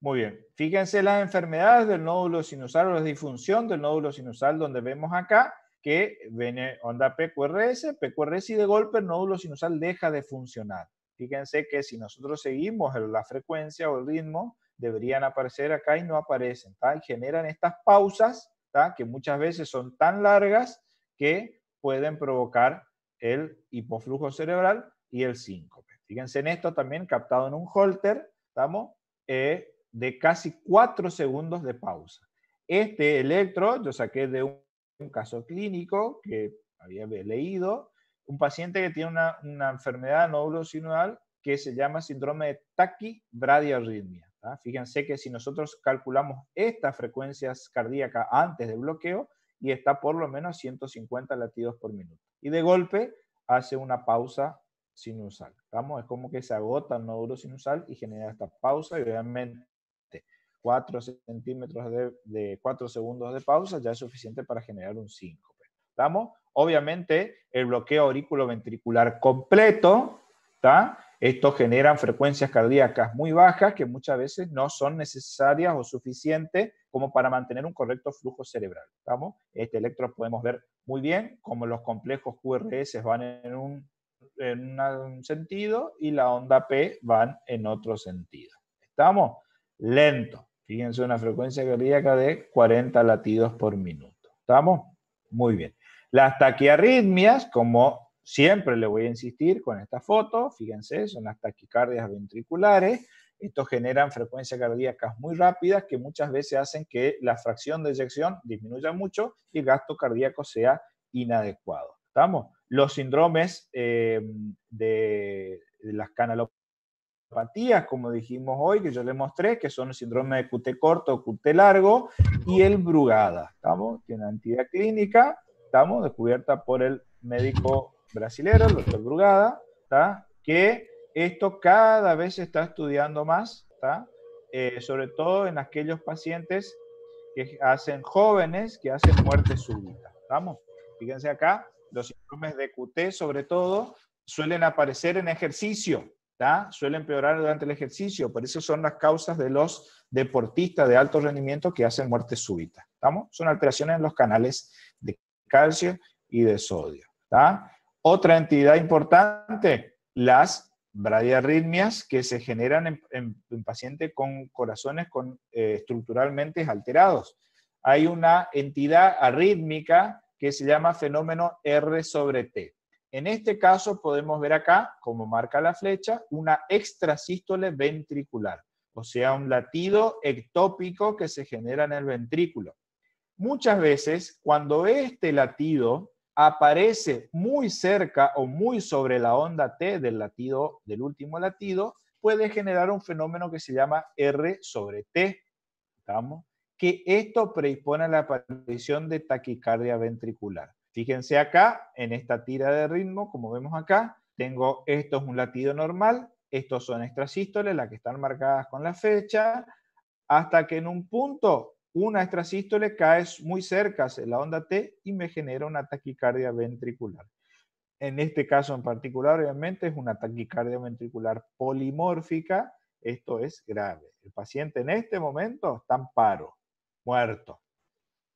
Muy bien. Fíjense las enfermedades del nódulo sinusal o la disfunción del nódulo sinusal donde vemos acá que viene onda PQRS, PQRS y de golpe el nódulo sinusal deja de funcionar. Fíjense que si nosotros seguimos la frecuencia o el ritmo, deberían aparecer acá y no aparecen, generan estas pausas que muchas veces son tan largas que pueden provocar el hipoflujo cerebral y el síncope. Fíjense en esto también captado en un holter, ¿estamos? Eh, de casi 4 segundos de pausa. Este electro yo saqué de un, caso clínico que había leído, un paciente que tiene una, enfermedad enfermedad nódulo que se llama síndrome de taquibradiarritmia. ¿ah? Fíjense que si nosotros calculamos estas frecuencias cardíacas antes del bloqueo, y está por lo menos 150 latidos por minuto. Y de golpe hace una pausa sinusal. ¿Estamos? Es como que se agota el nódulo sinusal y genera esta pausa y obviamente 4 centímetros de, 4 segundos de pausa ya es suficiente para generar un síncope. ¿Estamos? Obviamente el bloqueo ventricular completo, ¿está? Esto generan frecuencias cardíacas muy bajas que muchas veces no son necesarias o suficientes como para mantener un correcto flujo cerebral. ¿estamos? Este electro podemos ver muy bien cómo los complejos QRS van en un, en un sentido y la onda P van en otro sentido. ¿Estamos? Lento. Fíjense una frecuencia cardíaca de 40 latidos por minuto. ¿Estamos? Muy bien. Las taquiarritmias, como siempre le voy a insistir con esta foto, fíjense, son las taquicardias ventriculares, estos generan frecuencias cardíacas muy rápidas que muchas veces hacen que la fracción de eyección disminuya mucho y el gasto cardíaco sea inadecuado. ¿Estamos? Los síndromes em, de, las canalopatías, como dijimos hoy, que yo les mostré, que son el síndrome de QT corto, o QT largo, y el Brugada. ¿Estamos? Tiene entidad clínica, ¿estamos? Descubierta por el médico brasilero, el doctor Brugada, que esto cada vez se está estudiando más, eh, sobre todo en aquellos pacientes que hacen jóvenes, que hacen muerte súbita. Vamos, Fíjense acá, los síndromes de QT sobre todo suelen aparecer en ejercicio, suelen empeorar durante el ejercicio, por eso son las causas de los deportistas de alto rendimiento que hacen muerte súbita. ¿Estamos? Son alteraciones en los canales de calcio y de sodio. ¿tá? Otra entidad importante, las bradiarritmias que se generan en, en, paciente pacientes con corazones con, eh, estructuralmente alterados. Hay una entidad arrítmica que se llama fenómeno R sobre T. En este caso podemos ver acá, como marca la flecha, una extrasístole ventricular, o sea, un latido ectópico que se genera en el ventrículo. Muchas veces, cuando este latido aparece muy cerca o muy sobre la onda T del latido, del último latido, puede generar un fenómeno que se llama R sobre T. ¿Estamos? Que esto predispone a la aparición de taquicardia ventricular. Fíjense acá, en esta tira de ritmo, como vemos acá, tengo esto es un latido normal, estos son extrasístoles, las que están marcadas con la fecha, hasta que en un punto una extrasístole cae muy cerca de la onda T y me genera una taquicardia ventricular. En este caso en particular, obviamente, es una taquicardia ventricular polimórfica. Esto es grave. El paciente en este momento está en paro, muerto.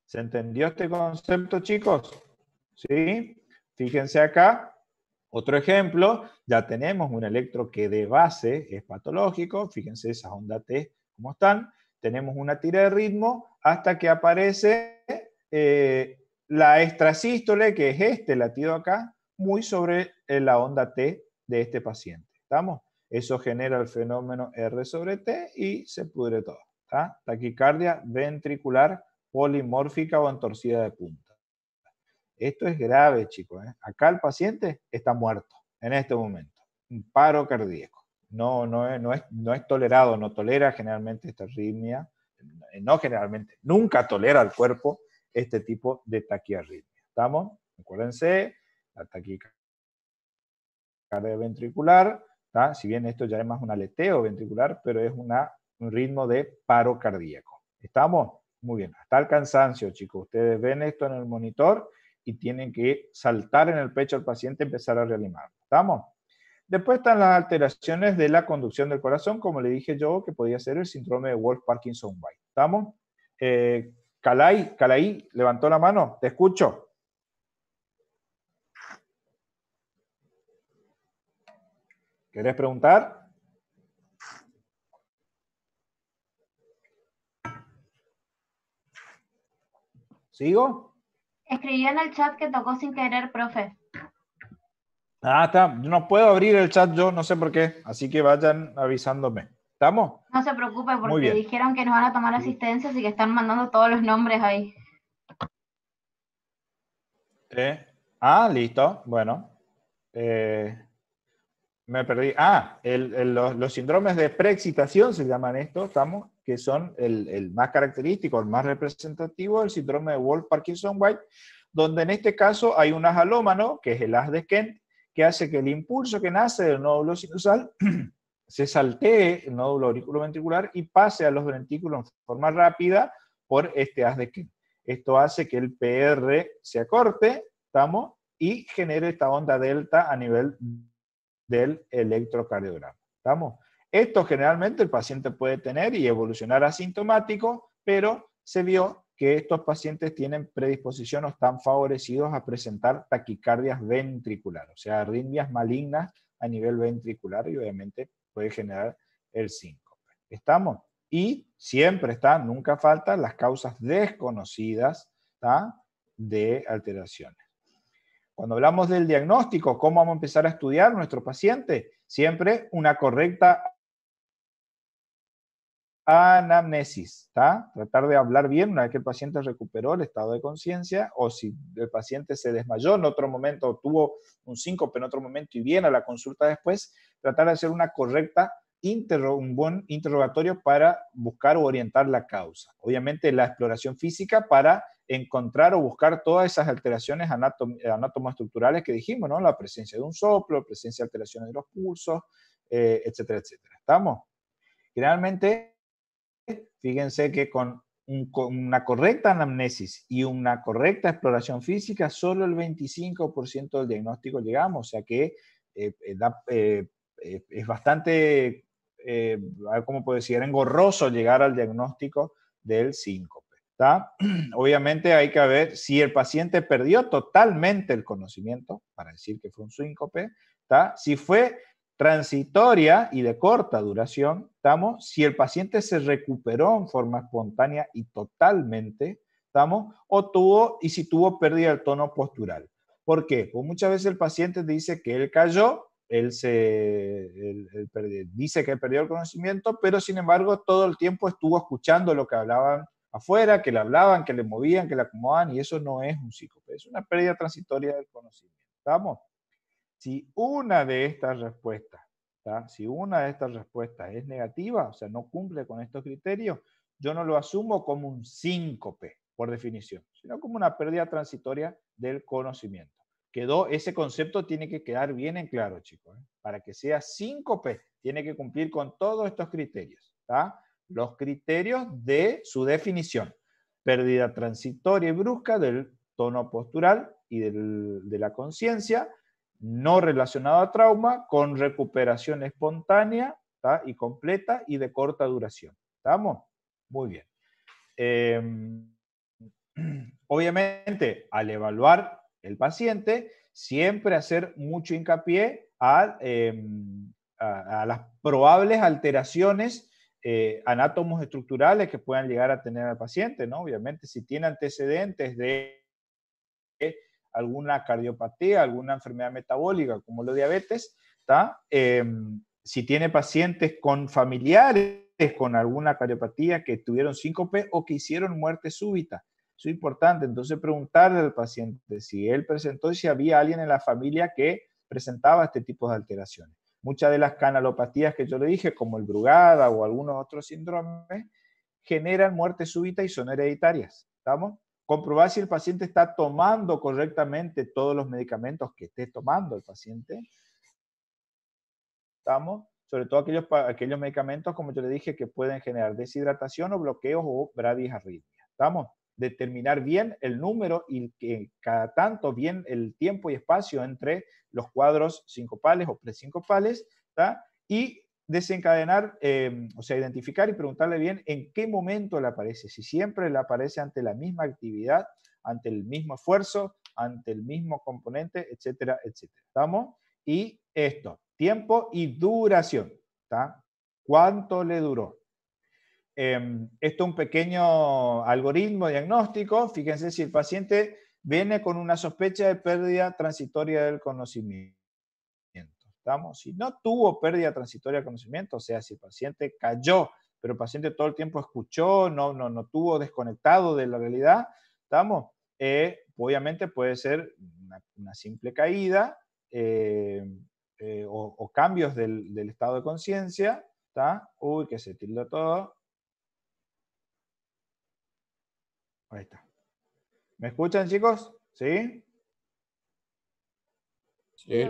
¿Se entendió este concepto, chicos? ¿Sí? Fíjense acá. Otro ejemplo, ya tenemos un electro que de base es patológico. Fíjense esa onda T, cómo están tenemos una tira de ritmo hasta que aparece eh, la extrasístole, que es este latido acá, muy sobre eh, la onda T de este paciente. ¿Estamos? Eso genera el fenómeno R sobre T y se pudre todo. Taquicardia ventricular polimórfica o entorcida de punta. Esto es grave, chicos. ¿eh? Acá el paciente está muerto en este momento. Un paro cardíaco no, es, tolerado, no tolera generalmente esta arritmia, eh, no generalmente, nunca tolera al cuerpo este tipo de taquiarritmia. ¿Estamos? Acuérdense, la taquicardia ventricular, si bien esto ya es más un aleteo ventricular, pero es un ritmo de paro cardíaco. ¿Estamos? Muy bien, hasta el cansancio, chicos. Ustedes ven esto en el monitor y tienen que saltar en el pecho al paciente y empezar a reanimar. ¿Estamos? Después están las alteraciones de la conducción del corazón, como le dije yo, que podía ser el síndrome de Wolf-Parkinson-White. ¿Estamos? Eh, Calai, Calai, levantó la mano, te escucho. ¿Querés preguntar? ¿Sigo? Escribió en el chat que tocó sin querer, profe. Ah, está. No puedo abrir el chat yo, no sé por qué. Así que vayan avisándome. ¿Estamos? No se preocupen porque dijeron que nos van a tomar asistencia así que están mandando todos los nombres ahí. Eh, ah, listo. Bueno. Eh, me perdí. Ah, los, síndromes de preexcitación se llaman esto, ¿estamos? Que son el, más característico, el más representativo, el síndrome de Wolf-Parkinson-White, donde en este caso hay un ajalómano, que es el as de Kent, que hace que el impulso que nace del nódulo sinusal (clears throat) se saltee el nódulo auriculoventricular y pase a los ventrículos en forma rápida por este haz de que Esto hace que el PR se acorte, ¿estamos? Y genere esta onda delta a nivel del electrocardiograma, ¿estamos? Esto generalmente el paciente puede tener y evolucionar asintomático, pero se vio que estos pacientes tienen predisposición o están favorecidos a presentar taquicardias ventriculares, o sea, arritmias malignas a nivel ventricular y obviamente puede generar el síncope. ¿Estamos? Y siempre está, nunca faltan las causas desconocidas de alteraciones. Cuando hablamos del diagnóstico, ¿cómo vamos a empezar a estudiar nuestro paciente? Siempre una correcta anamnesis, Tratar de hablar bien una vez que el paciente recuperó el estado de conciencia o si el paciente se desmayó en otro momento o tuvo un síncope en otro momento y viene a la consulta después, tratar de hacer una correcta un buen interrogatorio para buscar o orientar la causa. Obviamente la exploración física para encontrar o buscar todas esas alteraciones estructurales que dijimos, ¿no? La presencia de un soplo, presencia de alteraciones de los pulsos, eh, etcétera, etcétera. ¿Estamos? Generalmente fíjense que con una correcta anamnesis y una correcta exploración física, solo el 25% del diagnóstico llegamos, o sea que eh, eh, eh, es bastante, como ¿cómo puedo decir?, engorroso llegar al diagnóstico del síncope. (clears throat) Obviamente hay que ver si el paciente perdió totalmente el conocimiento para decir que fue un síncope, si fue transitoria y de corta duración, estamos, si el paciente se recuperó en forma espontánea y totalmente, estamos, o tuvo, y si tuvo pérdida del tono postural. ¿Por qué? Pues muchas veces el paciente dice que él cayó, él se el perdió, dice que perdió el conocimiento, pero sin embargo todo el tiempo estuvo escuchando lo que hablaban afuera, que le hablaban, que le movían, que le acomodaban, y eso no es un psicópata, es una pérdida transitoria del conocimiento. ¿Estamos? Si una de estas respuestas, si una de estas respuestas es negativa, o sea, no cumple con estos criterios, yo no lo asumo como un síncope, por definición, sino como una pérdida transitoria del conocimiento. Quedó, ese concepto tiene que quedar bien en claro, chicos. ¿eh? Para que sea síncope, tiene que cumplir con todos estos criterios. Los criterios de su definición. Pérdida transitoria y brusca del tono postural y de la conciencia, no relacionado a trauma con recuperación espontánea y completa y de corta duración. ¿Estamos? Muy bien. Em, (clears throat) obviamente, al evaluar el paciente, siempre hacer mucho hincapié em, a, las probables alteraciones eh, anátomos estructurales que puedan llegar a tener al paciente, ¿no? Obviamente, si tiene antecedentes de alguna cardiopatía, alguna enfermedad metabólica como la diabetes, eh, si tiene pacientes con familiares con alguna cardiopatía que tuvieron síncope o que hicieron muerte súbita. Eso es importante. Entonces, preguntarle al paciente si él presentó y si había alguien en la familia que presentaba este tipo de alteraciones. Muchas de las canalopatías que yo le dije, como el Brugada o algunos otros síndromes, generan muerte súbita y son hereditarias. ¿Estamos? comprobar si el paciente está tomando correctamente todos los medicamentos que esté tomando el paciente. ¿Estamos? Sobre todo aquellos, aquellos medicamentos, como yo le dije, que pueden generar deshidratación o bloqueos o bradiarritmia. ¿Estamos? Determinar bien el número y que cada tanto bien el tiempo y espacio entre los cuadros sincopales o presincopales, ¿está? Y desencadenar, em, o sea, identificar y preguntarle bien en qué momento le aparece, si siempre le aparece ante la misma actividad, ante el mismo esfuerzo, ante el mismo componente, etcétera, etcétera. ¿Estamos? Y esto, tiempo y duración. ¿Cuánto le duró? Em, esto es un pequeño algoritmo diagnóstico. Fíjense si el paciente viene con una sospecha de pérdida transitoria del conocimiento si no tuvo pérdida transitoria de conocimiento, o sea, si el paciente cayó, pero el paciente todo el tiempo escuchó, no, no, tuvo desconectado de la realidad, ¿estamos? Eh, obviamente puede ser una, simple caída eh, eh, o, cambios del, estado de conciencia, ¿está? Uy, que se tilda todo. Ahí está. ¿Me escuchan, chicos? ¿Sí? Sí.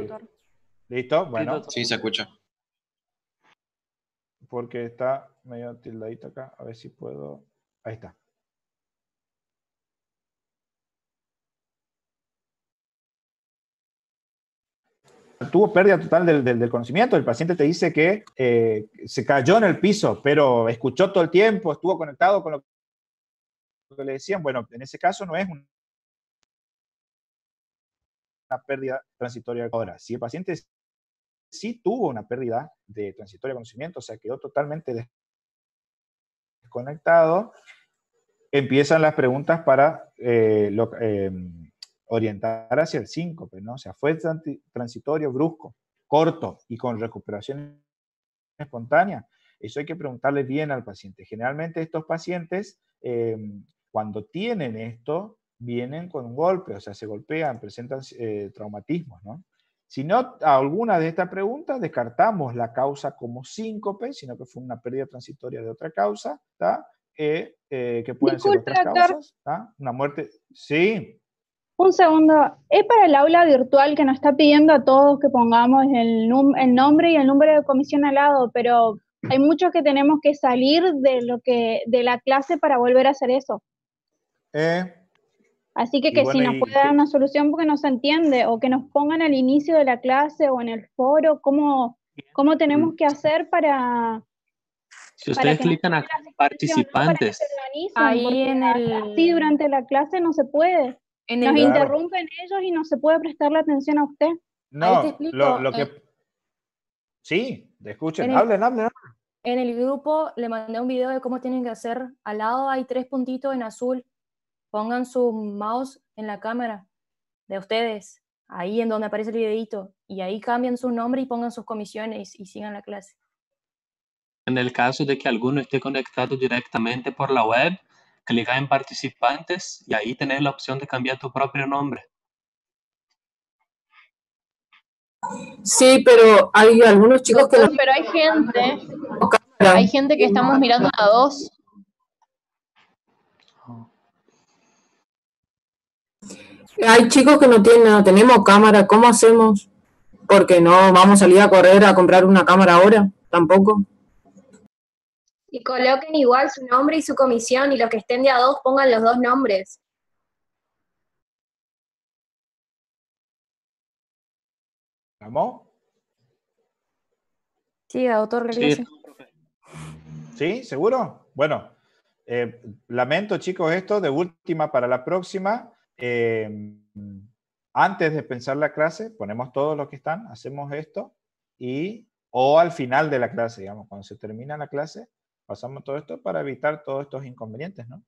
¿Listo? Bueno. Sí, se escucha. Porque está medio tildadito acá. A ver si puedo. Ahí está. tuvo pérdida total del, del, conocimiento. El paciente te dice que eh, se cayó en el piso, pero escuchó todo el tiempo, estuvo conectado con lo que le decían. Bueno, en ese caso no es una pérdida transitoria. Ahora, si el paciente si tuvo una pérdida de transitorio de conocimiento, o sea, quedó totalmente desconectado, empiezan las preguntas para eh, em, orientar hacia el síncope, ¿no? O sea, fue transitorio, brusco, corto y con recuperación espontánea. Eso hay que preguntarle bien al paciente. Generalmente estos pacientes, em, cuando tienen esto, vienen con un golpe, o sea, se golpean, presentan eh, traumatismos, ¿no? Si no, a alguna de estas preguntas descartamos la causa como síncope, sino que fue una pérdida transitoria de otra causa, ¿está? Eh, eh, que pueden ser otras causas, Una muerte, sí. Un segundo, ¿es para el aula virtual que nos está pidiendo a todos que pongamos el, nombre y el número de comisión al lado, pero hay muchos que tenemos que salir de, lo que, de la clase para volver a hacer eso? Eh, Así que que si nos puede dar una solución porque no se entiende, o que nos pongan al inicio de la clase o en el foro, cómo, tenemos mm. que hacer para... Si ustedes clican a participantes, ahí en el... durante la clase no se puede. nos interrumpen ellos y no se puede prestar la atención a usted. No, lo, que... Eh, sí, escuchen, hablen, En el grupo le mandé un video de cómo tienen que hacer. Al lado hay tres puntitos en azul Pongan su mouse en la cámara de ustedes, ahí en donde aparece el videito, y ahí cambian su nombre y pongan sus comisiones y sigan la clase. En el caso de que alguno esté conectado directamente por la web, clica en participantes y ahí tenés la opción de cambiar tu propio nombre. Sí, pero hay algunos chicos que... Pero hay gente, hay gente que estamos mirando a dos Hay chicos que no tienen, no tenemos cámara, ¿cómo hacemos? Porque no vamos a salir a correr a comprar una cámara ahora, tampoco. Y coloquen igual su nombre y su comisión, y los que estén de a dos pongan los dos nombres. ¿Cómo? Sí, doctor. Sí. sí. ¿Seguro? Bueno, eh, lamento chicos esto, de última para la próxima, Em, antes de pensar la clase, ponemos todos los que están, hacemos esto y o al final de la clase, digamos, cuando se termina la clase, pasamos todo esto para evitar todos estos inconvenientes, ¿no?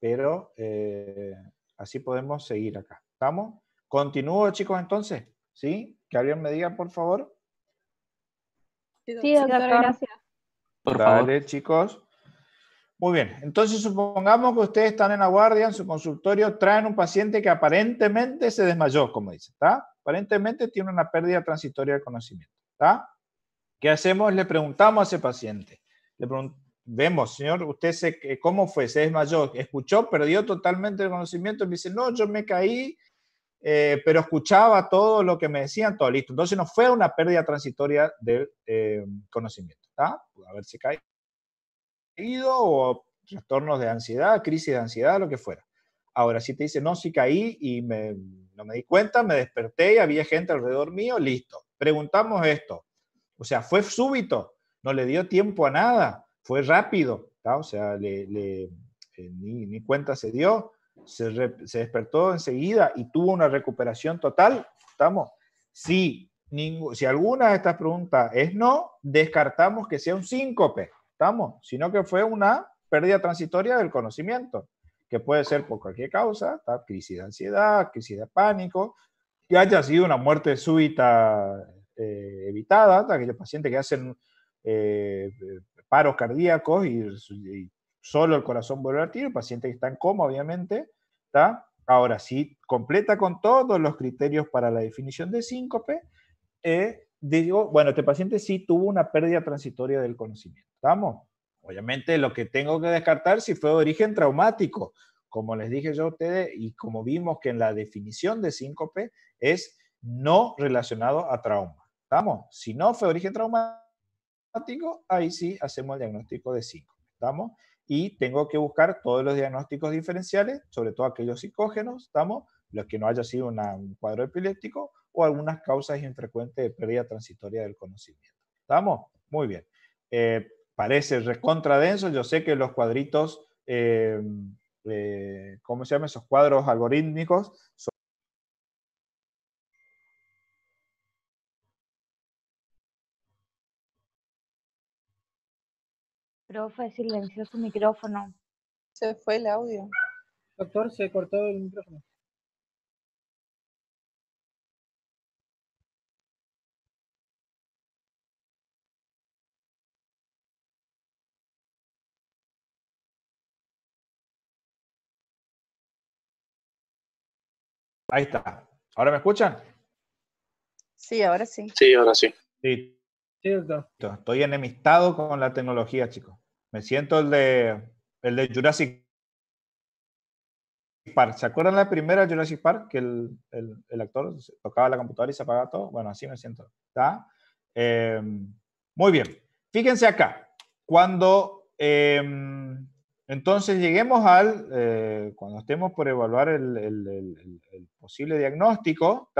Pero eh, así podemos seguir acá. ¿Estamos? Continúo, chicos, entonces, ¿sí? Que alguien me diga, por favor. Sí, doctor, gracias. Por favor. chicos. Muy bien, entonces supongamos que ustedes están en la guardia, en su consultorio, traen un paciente que aparentemente se desmayó, como dice, ¿está? Aparentemente tiene una pérdida transitoria de conocimiento, ¿está? ¿Qué hacemos? Le preguntamos a ese paciente. Le vemos, señor, usted se, eh, cómo fue, se desmayó, escuchó, perdió totalmente el conocimiento, me dice, no, yo me caí, eh, pero escuchaba todo lo que me decían, todo listo. Entonces no fue una pérdida transitoria del eh, conocimiento, ¿está? ver si cae o trastornos de ansiedad, crisis de ansiedad, lo que fuera. Ahora, si te dice, no, sí caí y no me di cuenta, me desperté y había gente alrededor mío, listo. Preguntamos esto. O sea, fue súbito, no le dio tiempo a nada, fue rápido, o sea, eh, ni, cuenta se dio, se, despertó enseguida y tuvo una recuperación total. ¿Estamos? Si, si alguna de estas preguntas es no, descartamos que sea un síncope. Sino que fue una pérdida transitoria del conocimiento, que puede ser por cualquier causa, crisis de ansiedad, crisis de pánico, que haya sido una muerte súbita eh, evitada, aquellos pacientes que hacen eh, paros cardíacos y, solo el corazón vuelve a latir, pacientes que están en coma, obviamente, Ahora sí, completa con todos los criterios para la definición de síncope, eh, digo, bueno, este paciente sí tuvo una pérdida transitoria del conocimiento. ¿Estamos? Obviamente lo que tengo que descartar si fue de origen traumático, como les dije yo a ustedes y como vimos que en la definición de síncope es no relacionado a trauma. ¿Estamos? Si no fue de origen traumático, ahí sí hacemos el diagnóstico de síncope. ¿Estamos? Y tengo que buscar todos los diagnósticos diferenciales, sobre todo aquellos psicógenos, ¿estamos? Los que no haya sido un cuadro epiléptico o algunas causas infrecuentes de pérdida transitoria del conocimiento. ¿Estamos? Muy bien. Eh, parece recontradenso, yo sé que los cuadritos, eh, eh, ¿cómo se llaman? Esos cuadros algorítmicos son Profe, silenció su micrófono. Se fue el audio. Doctor, se cortó el micrófono. Ahí está. ¿Ahora me escuchan? Sí, ahora sí. Sí, ahora sí. Sí. Estoy enemistado con la tecnología, chicos. Me siento el de, el de Jurassic Park. ¿Se acuerdan la primera Jurassic Park? Que el, actor tocaba la computadora y se apagaba todo. Bueno, así me siento. ¿Está? Eh, muy bien. Fíjense acá. Cuando em, entonces lleguemos al, eh, cuando estemos por evaluar el, posible diagnóstico,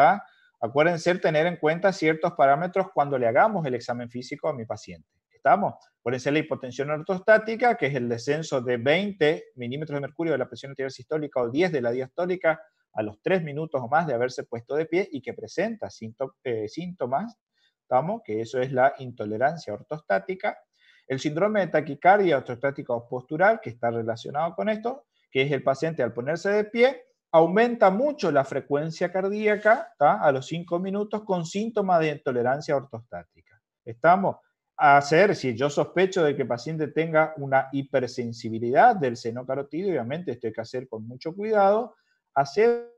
acuérdense tener en cuenta ciertos parámetros cuando le hagamos el examen físico a mi paciente. ¿Estamos? ser la hipotensión ortostática, que es el descenso de 20 milímetros de mercurio de la presión arterial sistólica o 10 de la diastólica a los 3 minutos o más de haberse puesto de pie y que presenta síntomas, eh, síntomas ¿estamos? Que eso es la intolerancia ortostática. El síndrome de taquicardia ortostática postural, que está relacionado con esto, que es el paciente al ponerse de pie, aumenta mucho la frecuencia cardíaca a los 5 minutos con síntomas de intolerancia ortostática. Estamos a hacer, si yo sospecho de que el paciente tenga una hipersensibilidad del seno carotido, obviamente esto hay que hacer con mucho cuidado, hacer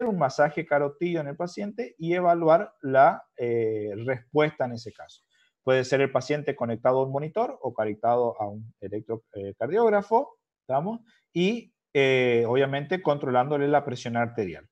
un masaje carotido en el paciente y evaluar la eh, respuesta en ese caso. Puede ser el paciente conectado a un monitor o conectado a un electrocardiógrafo, ¿estamos? Y eh, obviamente controlándole la presión arterial.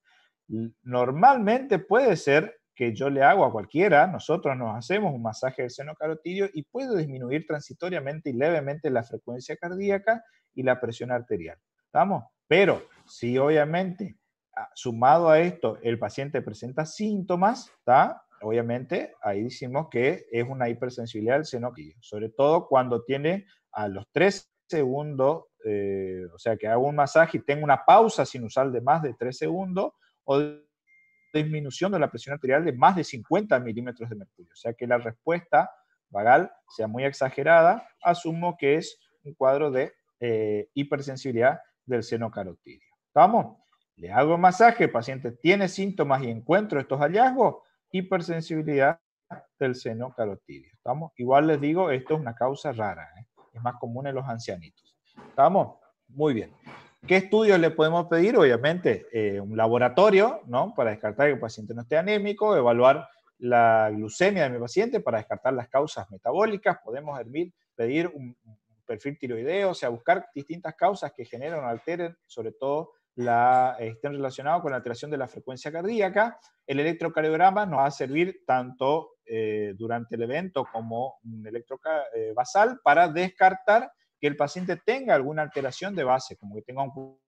Normalmente puede ser que yo le hago a cualquiera, nosotros nos hacemos un masaje del seno carotidio y puede disminuir transitoriamente y levemente la frecuencia cardíaca y la presión arterial. ¿Estamos? Pero si obviamente, ah, sumado a esto, el paciente presenta síntomas, ¿está? obviamente ahí decimos que es una hipersensibilidad seno senoquillo, sobre todo cuando tiene a los 3 segundos, eh, o sea, que hago un masaje y tengo una pausa sinusal de más de 3 segundos o disminución de la presión arterial de más de 50 milímetros de mercurio. O sea, que la respuesta vagal sea muy exagerada, asumo que es un cuadro de eh, hipersensibilidad del seno carotidio. vamos Le hago masaje, el paciente tiene síntomas y encuentro estos hallazgos, hipersensibilidad del seno carotidio. ¿Estamos? Igual les digo, esto es una causa rara, ¿eh? es más común en los ancianitos. ¿Estamos? Muy bien. ¿Qué estudios le podemos pedir? Obviamente, eh, un laboratorio, ¿no? Para descartar que el paciente no esté anémico, evaluar la glucemia de mi paciente para descartar las causas metabólicas, podemos pedir un perfil tiroideo, o sea, buscar distintas causas que generan o alteren, sobre todo, la, estén relacionados con la alteración de la frecuencia cardíaca. El electrocardiograma nos va a servir tanto eh, durante el evento como un electrocardiograma eh, basal para descartar que el paciente tenga alguna alteración de base, como que tenga un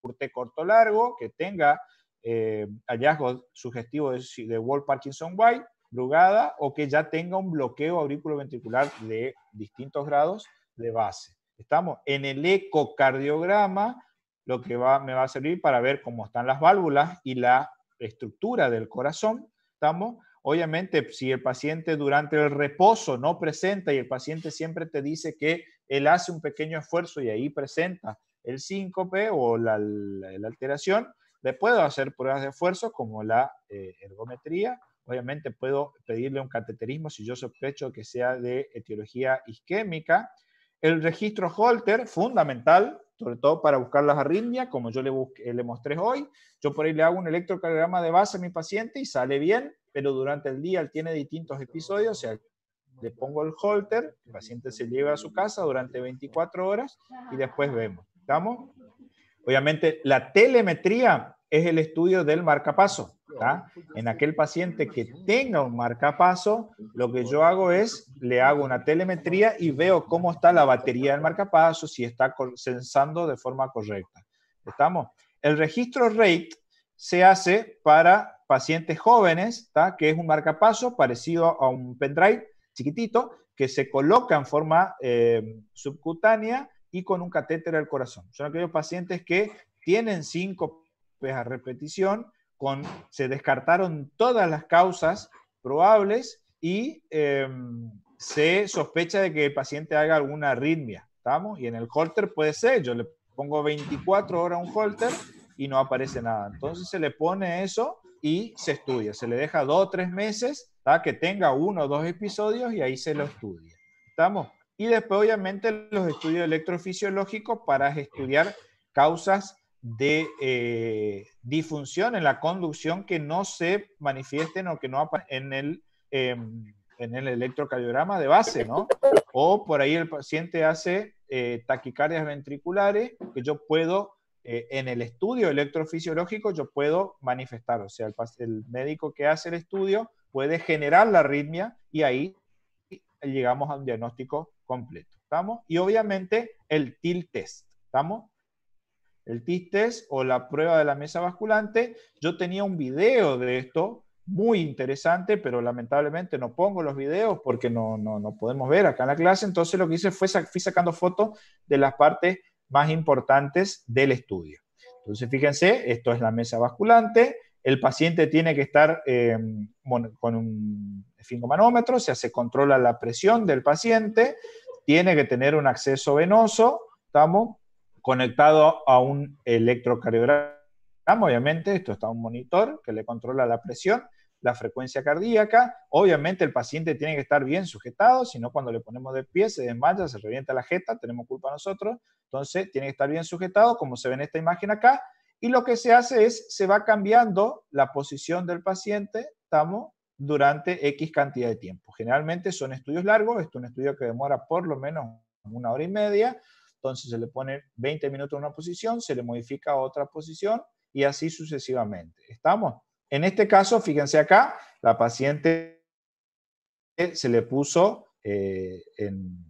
corte corto largo, que tenga eh, hallazgos sugestivos de, Wall Parkinson White, brugada, o que ya tenga un bloqueo auriculoventricular de distintos grados de base. Estamos en el ecocardiograma, lo que va, me va a servir para ver cómo están las válvulas y la estructura del corazón, ¿estamos? Obviamente, si el paciente durante el reposo no presenta y el paciente siempre te dice que él hace un pequeño esfuerzo y ahí presenta el síncope o la, alteración, le puedo hacer pruebas de esfuerzo como la eh, ergometría. Obviamente puedo pedirle un cateterismo si yo sospecho que sea de etiología isquémica. El registro Holter, fundamental, sobre todo para buscar las arritmias, como yo le, eh, le mostré hoy. Yo por ahí le hago un electrocardiograma de base a mi paciente y sale bien, pero durante el día él tiene distintos episodios, o sea, le pongo el holter, el paciente se lleva a su casa durante 24 horas y después vemos. ¿Estamos? Obviamente, la telemetría es el estudio del marcapaso. Pues, en aquel paciente que tenga un marcapaso, lo que yo hago es, le hago una telemetría y veo cómo está la batería del marcapaso, si está sensando de forma correcta. ¿Estamos? El registro rate se hace para pacientes jóvenes, que es un marcapaso parecido a un pendrive chiquitito, que se coloca en forma eh, subcutánea y con un catéter al corazón. Son aquellos pacientes que tienen cinco a repetición se descartaron todas las causas probables y em, se sospecha de que el paciente haga alguna arritmia, ¿estamos? Y en el holter puede ser, yo le pongo 24 horas un holter y no aparece nada. Entonces se le pone eso y se estudia, se le deja dos o tres meses, ¿tá? que tenga uno o dos episodios y ahí se lo estudia, ¿estamos? Y después obviamente los estudios electrofisiológicos para estudiar causas de eh, disfunción en la conducción que no se manifiesten o que no en el, em, en el electrocardiograma de base, ¿no? O por ahí el paciente hace eh, taquicardias ventriculares que yo puedo, eh, en el estudio electrofisiológico, yo puedo manifestar, o sea, el, médico que hace el estudio puede generar la arritmia y ahí llegamos a un diagnóstico completo, ¿estamos? Y obviamente el TIL test, ¿estamos? el TISTES o la prueba de la mesa basculante. Yo tenía un video de esto, muy interesante, pero lamentablemente no pongo los videos porque no, no, no podemos ver acá en la clase. Entonces lo que hice fue fui sacando fotos de las partes más importantes del estudio. Entonces fíjense, esto es la mesa basculante. El paciente tiene que estar eh, con un fingomanómetro, o sea, se controla la presión del paciente, tiene que tener un acceso venoso, ¿estamos? conectado a un electrocardiograma, obviamente, esto está un monitor que le controla la presión, la frecuencia cardíaca, obviamente el paciente tiene que estar bien sujetado, si no cuando le ponemos de pie se desmaya, se revienta la jeta, tenemos culpa nosotros, entonces tiene que estar bien sujetado, como se ve en esta imagen acá, y lo que se hace es, se va cambiando la posición del paciente, estamos durante X cantidad de tiempo. Generalmente son estudios largos, esto es un estudio que demora por lo menos una hora y media, entonces se le pone 20 minutos en una posición, se le modifica a otra posición y así sucesivamente. ¿Estamos? En este caso, fíjense acá, la paciente se le puso eh, en,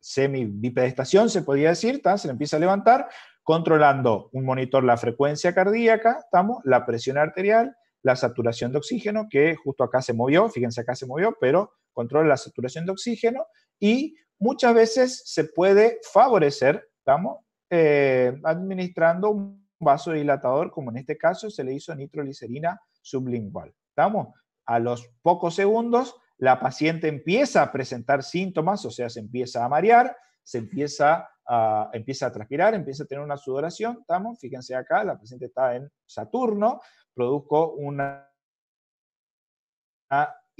semi-bipedestación, se podía decir, se le empieza a levantar, controlando un monitor la frecuencia cardíaca, ¿estamos? la presión arterial, la saturación de oxígeno, que justo acá se movió, fíjense acá se movió, pero controla la saturación de oxígeno y muchas veces se puede favorecer, estamos eh, administrando un vaso dilatador, como en este caso se le hizo nitroglicerina sublingual. ¿Estamos? A los pocos segundos, la paciente empieza a presentar síntomas, o sea, se empieza a marear, se empieza a, empieza a transpirar, empieza a tener una sudoración, ¿estamos? Fíjense acá, la paciente está en Saturno, produjo una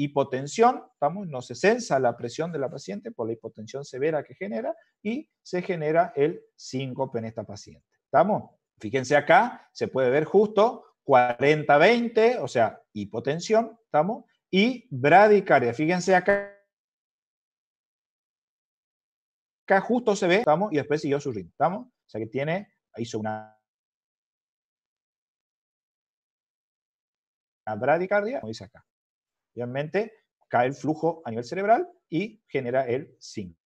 hipotensión, estamos, no se censa la presión de la paciente por la hipotensión severa que genera y se genera el síncope en esta paciente. ¿Estamos? Fíjense acá, se puede ver justo 40-20, o sea, hipotensión, ¿estamos? Y bradicardia. Fíjense acá. Acá justo se ve, ¿estamos? Y después siguió su ritmo, ¿estamos? O sea que tiene, hizo una bradicardia, como dice acá. Obviamente, cae el flujo a nivel cerebral y genera el síncope.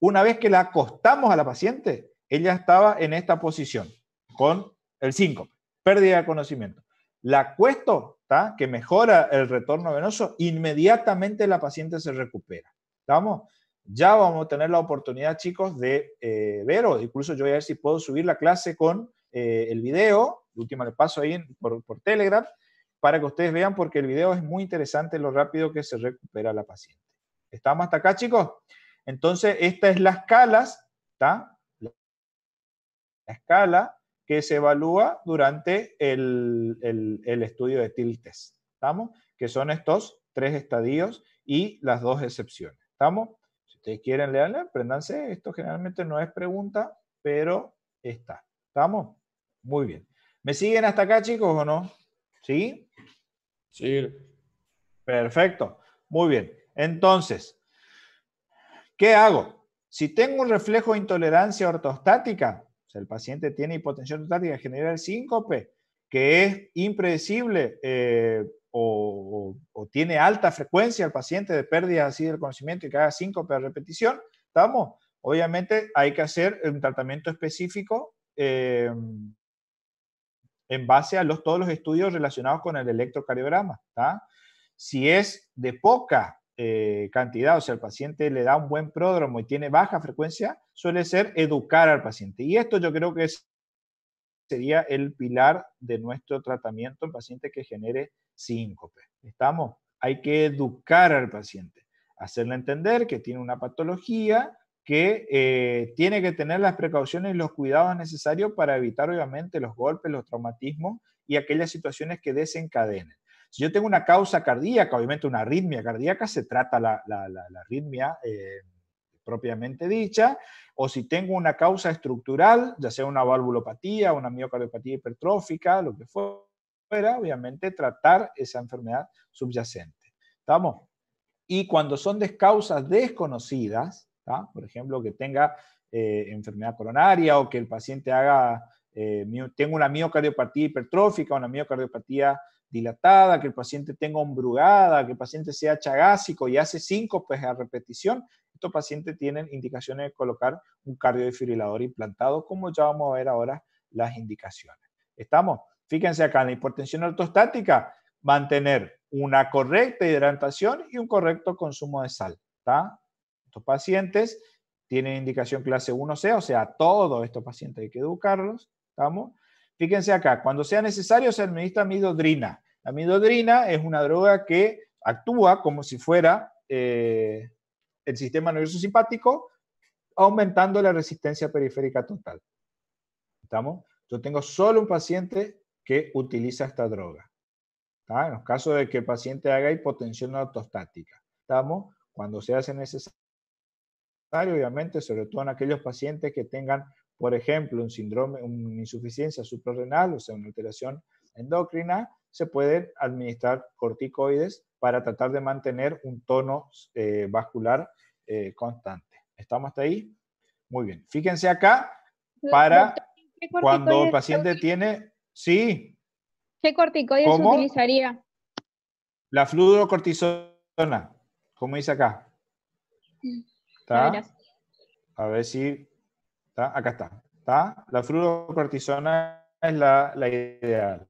Una vez que la acostamos a la paciente, ella estaba en esta posición, con el síncope, pérdida de conocimiento. La acuesto, que mejora el retorno venoso, inmediatamente la paciente se recupera. Ya vamos a tener la oportunidad, chicos, de eh, ver, o incluso yo voy a ver si puedo subir la clase con eh, el video, Última le paso ahí por, por Telegram, para que ustedes vean porque el video es muy interesante lo rápido que se recupera la paciente. ¿Estamos hasta acá, chicos? Entonces, esta es la escala, ¿está? La escala que se evalúa durante el, estudio de tiltes, ¿estamos? Que son estos tres estadios y las dos excepciones, ¿estamos? Si ustedes quieren, leerla, aprendanse. Esto generalmente no es pregunta, pero está, ¿estamos? Muy bien. ¿Me siguen hasta acá, chicos, o no? ¿Sí? Sí. Perfecto. Muy bien. Entonces, ¿qué hago? Si tengo un reflejo de intolerancia ortostática, o sea, el paciente tiene hipotensión ortostática el síncope, que es impredecible eh, o, tiene alta frecuencia el paciente de pérdida así del conocimiento y que haga síncope a repetición, ¿estamos? Obviamente hay que hacer un tratamiento específico eh, en base a los, todos los estudios relacionados con el electrocardiograma. Si es de poca eh, cantidad, o sea, el paciente le da un buen pródromo y tiene baja frecuencia, suele ser educar al paciente. Y esto yo creo que sería el pilar de nuestro tratamiento en pacientes que genere síncope. ¿Estamos? Hay que educar al paciente, hacerle entender que tiene una patología que eh, tiene que tener las precauciones y los cuidados necesarios para evitar obviamente los golpes, los traumatismos y aquellas situaciones que desencadenen. Si yo tengo una causa cardíaca, obviamente una arritmia cardíaca, se trata la, arritmia eh, propiamente dicha, o si tengo una causa estructural, ya sea una valvulopatía, una miocardiopatía hipertrófica, lo que fuera, obviamente tratar esa enfermedad subyacente. ¿Estamos? Y cuando son de causas desconocidas, por ejemplo, que tenga eh, enfermedad coronaria o que el paciente haga, eh, tenga una miocardiopatía hipertrófica, una miocardiopatía dilatada, que el paciente tenga hombrugada, que el paciente sea chagásico y hace cinco pues a repetición, estos pacientes tienen indicaciones de colocar un cardiofibrilador implantado, como ya vamos a ver ahora las indicaciones. ¿Estamos? Fíjense acá, en la hipertensión ortostática, mantener una correcta hidratación y un correcto consumo de sal. Estos pacientes tienen indicación clase 1C, o sea, todos estos pacientes hay que educarlos, ¿estamos? Fíjense acá, cuando sea necesario se administra midodrina. La midodrina es una droga que actúa como si fuera eh, el sistema nervioso simpático, aumentando la resistencia periférica total. ¿Estamos? Yo tengo solo un paciente que utiliza esta droga. En los casos de que el paciente haga hipotensión autostática, ¿Estamos? Cuando se hace necesario obviamente, sobre todo en aquellos pacientes que tengan, por ejemplo, un síndrome, una insuficiencia suprarrenal, o sea, una alteración endocrina, se pueden administrar corticoides para tratar de mantener un tono eh, vascular eh, constante. ¿Estamos hasta ahí? Muy bien. Fíjense acá para cuando el paciente tiene... Sí. ¿Qué corticoides utilizaría? La fluorocortisona, como dice acá. Mm a ver si. acá está. está la fluorocortisona es la, la ideal.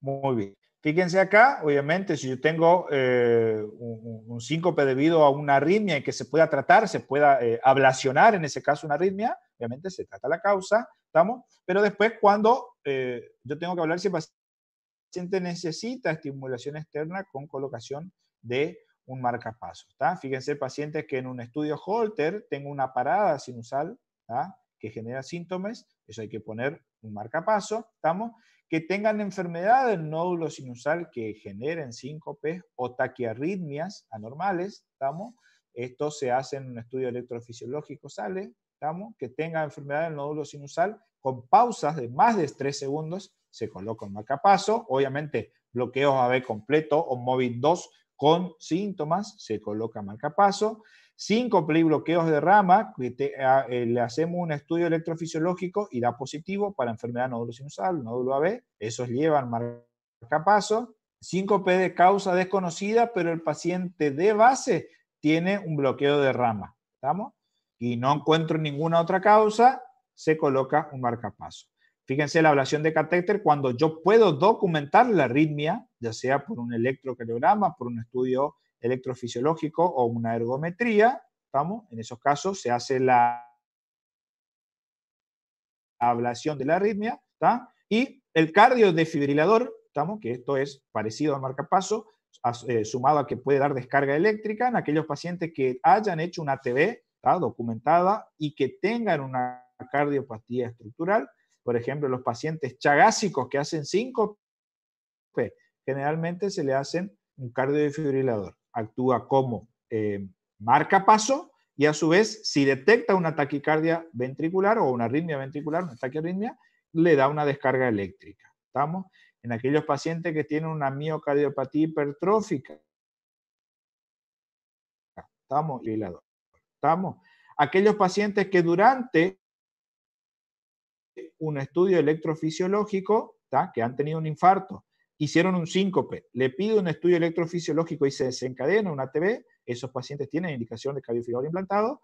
Muy bien. Fíjense acá, obviamente, si yo tengo eh, un, síncope debido a una arritmia y que se pueda tratar, se pueda eh, ablacionar en ese caso una arritmia, obviamente se trata la causa, ¿estamos? Pero después cuando eh, yo tengo que hablar si el paciente necesita estimulación externa con colocación de un marcapaso. Fíjense, pacientes que en un estudio Holter tengan una parada sinusal que genera síntomas, eso hay que poner un marcapaso, ¿estamos? Que tengan enfermedad del nódulo sinusal que generen síncopes o taquiarritmias anormales, ¿estamos? Esto se hace en un estudio electrofisiológico, sale, ¿estamos? Que tengan enfermedad del nódulo sinusal con pausas de más de 3 segundos, se coloca un marcapaso, obviamente bloqueo AB completo o móvil 2 con síntomas, se coloca marcapaso. Sin y bloqueos de rama, ah, eh, le hacemos un estudio electrofisiológico y da positivo para enfermedad nódulo sinusal, nódulo AB. Esos llevan marcapaso. 5P de causa desconocida, pero el paciente de base tiene un bloqueo de rama. ¿Estamos? Y no encuentro ninguna otra causa, se coloca un marcapaso. Fíjense la ablación de catéter cuando yo puedo documentar la arritmia, ya sea por un electrocardiograma, por un estudio electrofisiológico o una ergometría, ¿estamos? En esos casos se hace la ablación de la arritmia, ¿está? Y el cardiodefibrilador, ¿estamos? Que esto es parecido al marcapaso, eh, sumado a que puede dar descarga eléctrica en aquellos pacientes que hayan hecho una TV, Documentada y que tengan una cardiopatía estructural, por ejemplo, los pacientes chagásicos que hacen síncope, generalmente se le hacen un cardiofibrilador. Actúa como eh, marca paso y a su vez, si detecta una taquicardia ventricular o una arritmia ventricular, una taquiarritmia, le da una descarga eléctrica. ¿Estamos? En aquellos pacientes que tienen una miocardiopatía hipertrófica. ¿Estamos? ¿Estamos? Aquellos pacientes que durante un estudio electrofisiológico, que han tenido un infarto, hicieron un síncope, le pido un estudio electrofisiológico y se desencadena una ATV, esos pacientes tienen indicación de cardiofibril implantado,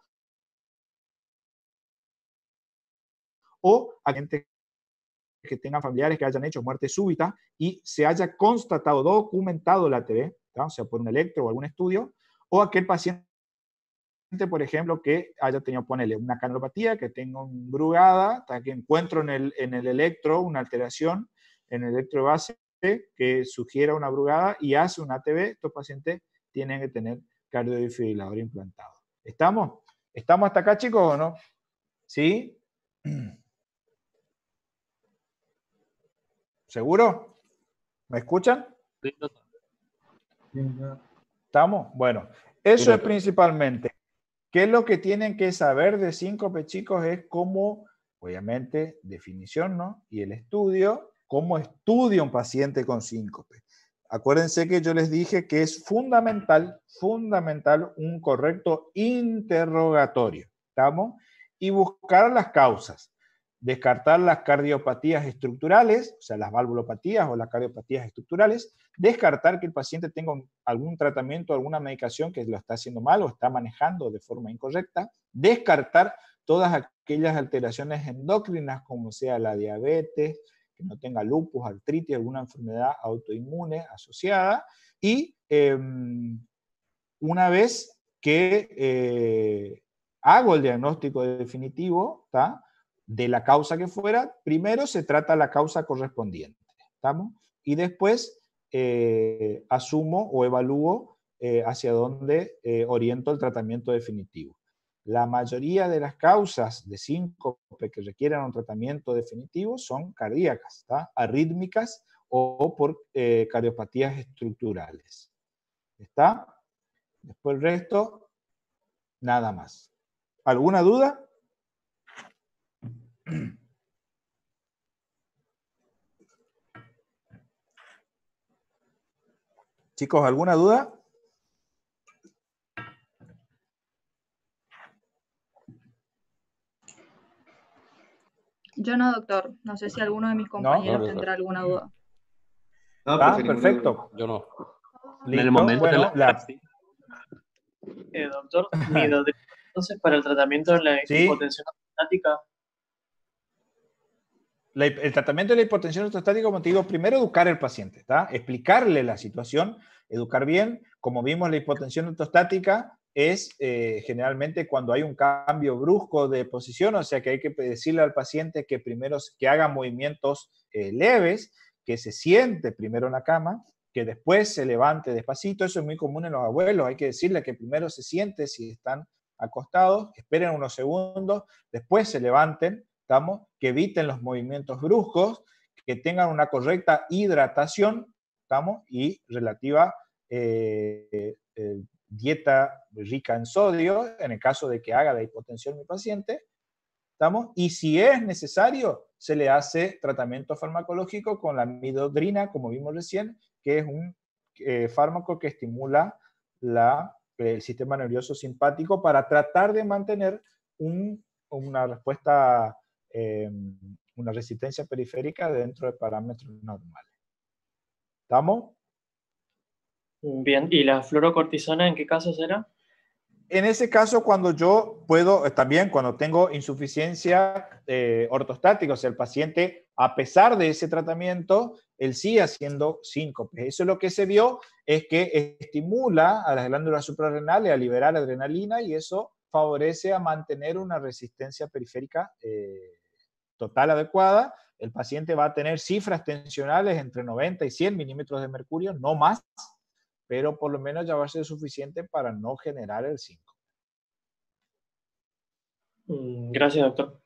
o a gente que tenga familiares que hayan hecho muerte súbita y se haya constatado, documentado la TV, o sea, por un electro o algún estudio, o aquel paciente por ejemplo, que haya tenido, ponele, una canalopatía, que tenga un brugada, que encuentro en el, electro una alteración en el electro base que sugiera una brugada y hace un ATV, estos pacientes tienen que tener cardiodifibrilador implantado. ¿Estamos? ¿Estamos hasta acá, chicos, o no? ¿Sí? (clears throat) ¿Seguro? ¿Me escuchan? ¿Estamos? Bueno, eso es principalmente. ¿Qué es lo que tienen que saber de síncope, chicos? Es cómo, obviamente, definición, ¿no? Y el estudio, cómo estudia un paciente con síncope. Acuérdense que yo les dije que es fundamental, fundamental un correcto interrogatorio, ¿estamos? Y buscar las causas descartar las cardiopatías estructurales, o sea, las valvulopatías o las cardiopatías estructurales, descartar que el paciente tenga algún tratamiento, alguna medicación que lo está haciendo mal o está manejando de forma incorrecta, descartar todas aquellas alteraciones endócrinas como sea la diabetes, que no tenga lupus, artritis, alguna enfermedad autoinmune asociada y em, una vez que eh, hago el diagnóstico definitivo, ¿está? de la causa que fuera, primero se trata la causa correspondiente, ¿estamos? Y después eh, asumo o evalúo eh, hacia dónde eh, oriento el tratamiento definitivo. La mayoría de las causas de síncope que requieran un tratamiento definitivo son cardíacas, arrítmicas o por cardiopatías estructurales. ¿Está? Después el resto, nada más. ¿Alguna duda? (clears throat) Chicos, ¿alguna duda? Yo no, doctor. No sé si alguno de mis compañeros tendrá alguna duda. ah, perfecto. Yo no. En el momento de la... Eh, doctor, (laughs) entonces para el tratamiento de la hipotensión ortostática el tratamiento de la hipotensión ortostática, como te digo, primero educar al paciente, explicarle la situación, educar bien. Como vimos, la hipotensión ortostática es eh, generalmente cuando hay un cambio brusco de posición, o sea que hay que decirle al paciente que primero que haga movimientos eh, leves, que se siente primero en la cama, que después se levante despacito, eso es muy común en los abuelos, hay que decirle que primero se siente si están acostados, esperen unos segundos, después se levanten que eviten los movimientos bruscos, que tengan una correcta hidratación, ¿estamos? Y relativa eh, eh, dieta rica en sodio, en el caso de que haga la hipotensión mi paciente, ¿estamos? Y si es necesario, se le hace tratamiento farmacológico con la midodrina, como vimos recién, que es un eh, fármaco que estimula la, el sistema nervioso simpático para tratar de mantener una respuesta Em, una resistencia periférica dentro de parámetros normales. ¿Estamos? Bien, ¿y la fluorocortisona en qué caso será? En ese caso, cuando yo puedo, eh, también cuando tengo insuficiencia eh, ortostática, o sea, el paciente, a pesar de ese tratamiento, él sigue haciendo síncope Eso lo que se vio, es que estimula a las glándulas suprarrenales a liberar adrenalina y eso favorece a mantener una resistencia periférica eh, total adecuada, el paciente va a tener cifras tensionales entre 90 y 100 milímetros de mercurio, no más, pero por lo menos ya va a ser suficiente para no generar el 5. Mm, gracias, doctor.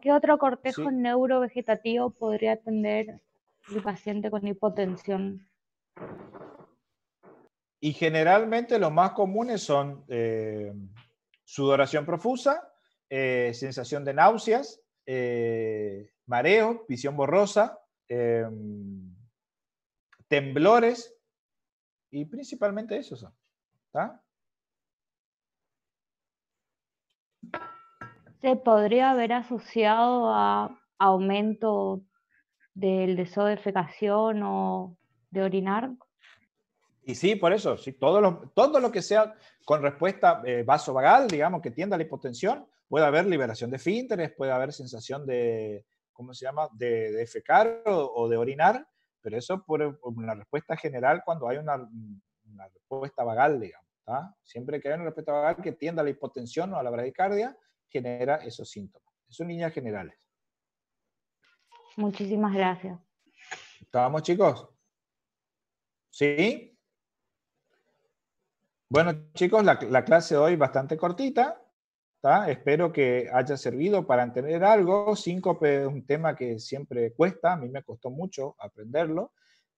¿Qué otro cortejo neurovegetativo podría atender el paciente con hipotensión? Y generalmente los más comunes son eh, sudoración profusa, eh, sensación de náuseas, eh, mareo, visión borrosa, em, temblores y principalmente eso ¿Se podría haber asociado a aumento del deseo de fecación o de orinar? Y sí, por eso, sí, todo, lo, que sea con respuesta eh, vasovagal, digamos, que tienda a la hipotensión, puede haber liberación de fínteres, puede haber sensación de, ¿cómo se llama?, de, fecar o, de orinar, pero eso por una respuesta general cuando hay una, respuesta vagal, digamos. Siempre que hay una respuesta vagal que tienda a la hipotensión o a la bradicardia, genera esos síntomas. Son líneas generales. Muchísimas gracias. ¿Estábamos chicos? ¿Sí? Bueno chicos, la, clase de hoy bastante cortita, Espero que haya servido para entender algo. Síncope es un tema que siempre cuesta, a mí me costó mucho aprenderlo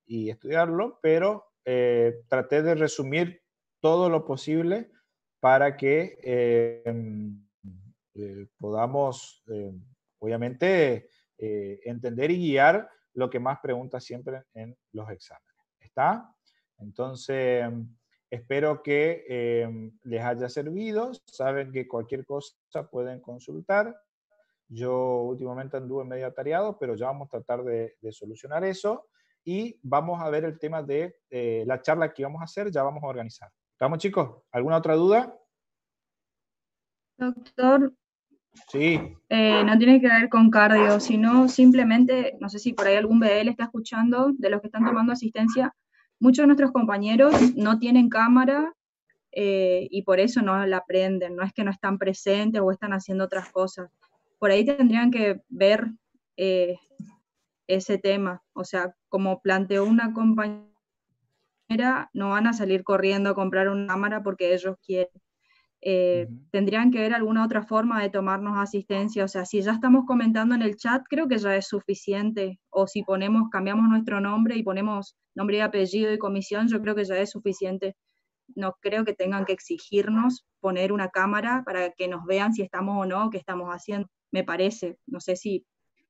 y estudiarlo, pero eh, traté de resumir todo lo posible para que em, eh, podamos, em, obviamente, eh, entender y guiar lo que más pregunta siempre en los exámenes. ¿Está? Entonces... Em, Espero que em, les haya servido. Saben que cualquier cosa pueden consultar. Yo últimamente anduve medio atareado, pero ya vamos a tratar de, solucionar eso y vamos a ver el tema de eh, la charla que vamos a hacer, ya vamos a organizar. ¿Estamos chicos? ¿Alguna otra duda? Doctor. Sí. Eh, no tiene que ver con cardio, sino simplemente, no sé si por ahí algún BL está escuchando de los que están tomando asistencia Muchos de nuestros compañeros no tienen cámara eh, y por eso no la aprenden, no es que no están presentes o están haciendo otras cosas. Por ahí tendrían que ver eh, ese tema, o sea, como planteó una compañera, no van a salir corriendo a comprar una cámara porque ellos quieren. Eh, tendrían que ver alguna otra forma de tomarnos asistencia. O sea, si ya estamos comentando en el chat, creo que ya es suficiente. O si ponemos, cambiamos nuestro nombre y ponemos nombre y apellido y comisión, yo creo que ya es suficiente. No creo que tengan que exigirnos poner una cámara para que nos vean si estamos o no, qué estamos haciendo. Me parece, no sé si,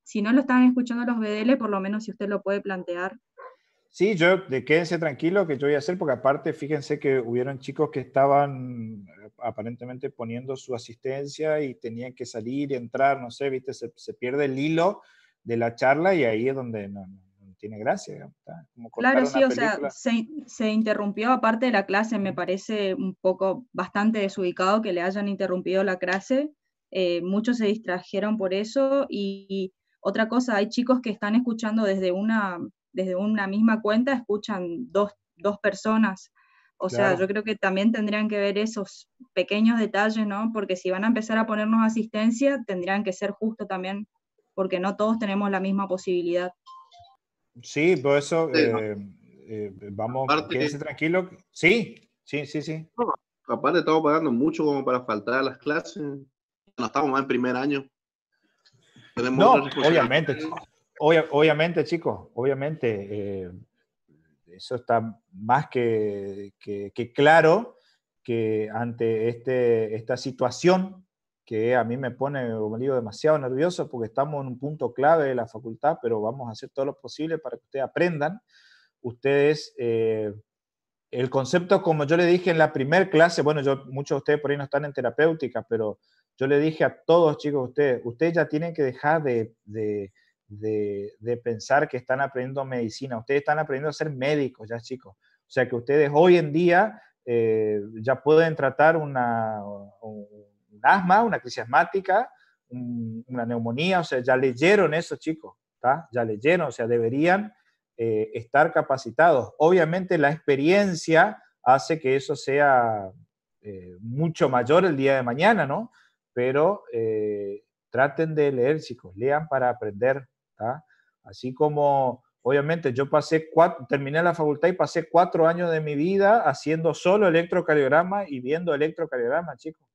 si no lo están escuchando los BDL, por lo menos si usted lo puede plantear, Sí, yo, de, quédense tranquilo que yo voy a hacer, porque aparte, fíjense que hubieron chicos que estaban eh, aparentemente poniendo su asistencia y tenían que salir y entrar, no sé, viste, se, pierde el hilo de la charla y ahí es donde no, tiene gracia. claro, sí, o sea, se, interrumpió aparte de la clase, me parece un poco bastante desubicado que le hayan interrumpido la clase, eh, muchos se distrajeron por eso y otra cosa, hay chicos que están escuchando desde una desde una misma cuenta escuchan dos, personas. O sea, yo creo que también tendrían que ver esos pequeños detalles, ¿no? Porque si van a empezar a ponernos asistencia, tendrían que ser justo también, porque no todos tenemos la misma posibilidad. Sí, por eso eh, eh, vamos, quédese tranquilo. Sí, sí, sí, sí. aparte estamos pagando mucho como para faltar a las clases. No estamos más en primer año. no, obviamente obviamente, chicos, obviamente, eh, eso está más que, claro que ante este, esta situación que a mí me pone, demasiado nervioso porque estamos en un punto clave de la facultad, pero vamos a hacer todo lo posible para que ustedes aprendan. Ustedes, eh, el concepto, como yo le dije en la primera clase, bueno, yo, muchos de ustedes por ahí no están en terapéutica, pero yo le dije a todos, chicos, ustedes, ustedes ya tienen que dejar de de, pensar que están aprendiendo medicina. Ustedes están aprendiendo a ser médicos ya, chicos. O sea que ustedes hoy en día eh, ya pueden tratar una, un, asma, una crisis asmática, una neumonía. O sea, ya leyeron eso, chicos. Ya leyeron. O sea, deberían eh, estar capacitados. Obviamente la experiencia hace que eso sea eh, mucho mayor el día de mañana, ¿no? Pero traten de leer, chicos. Lean para aprender Así como, obviamente, yo pasé terminé la facultad y pasé cuatro años de mi vida haciendo solo electrocardiograma y viendo electrocardiograma, chicos.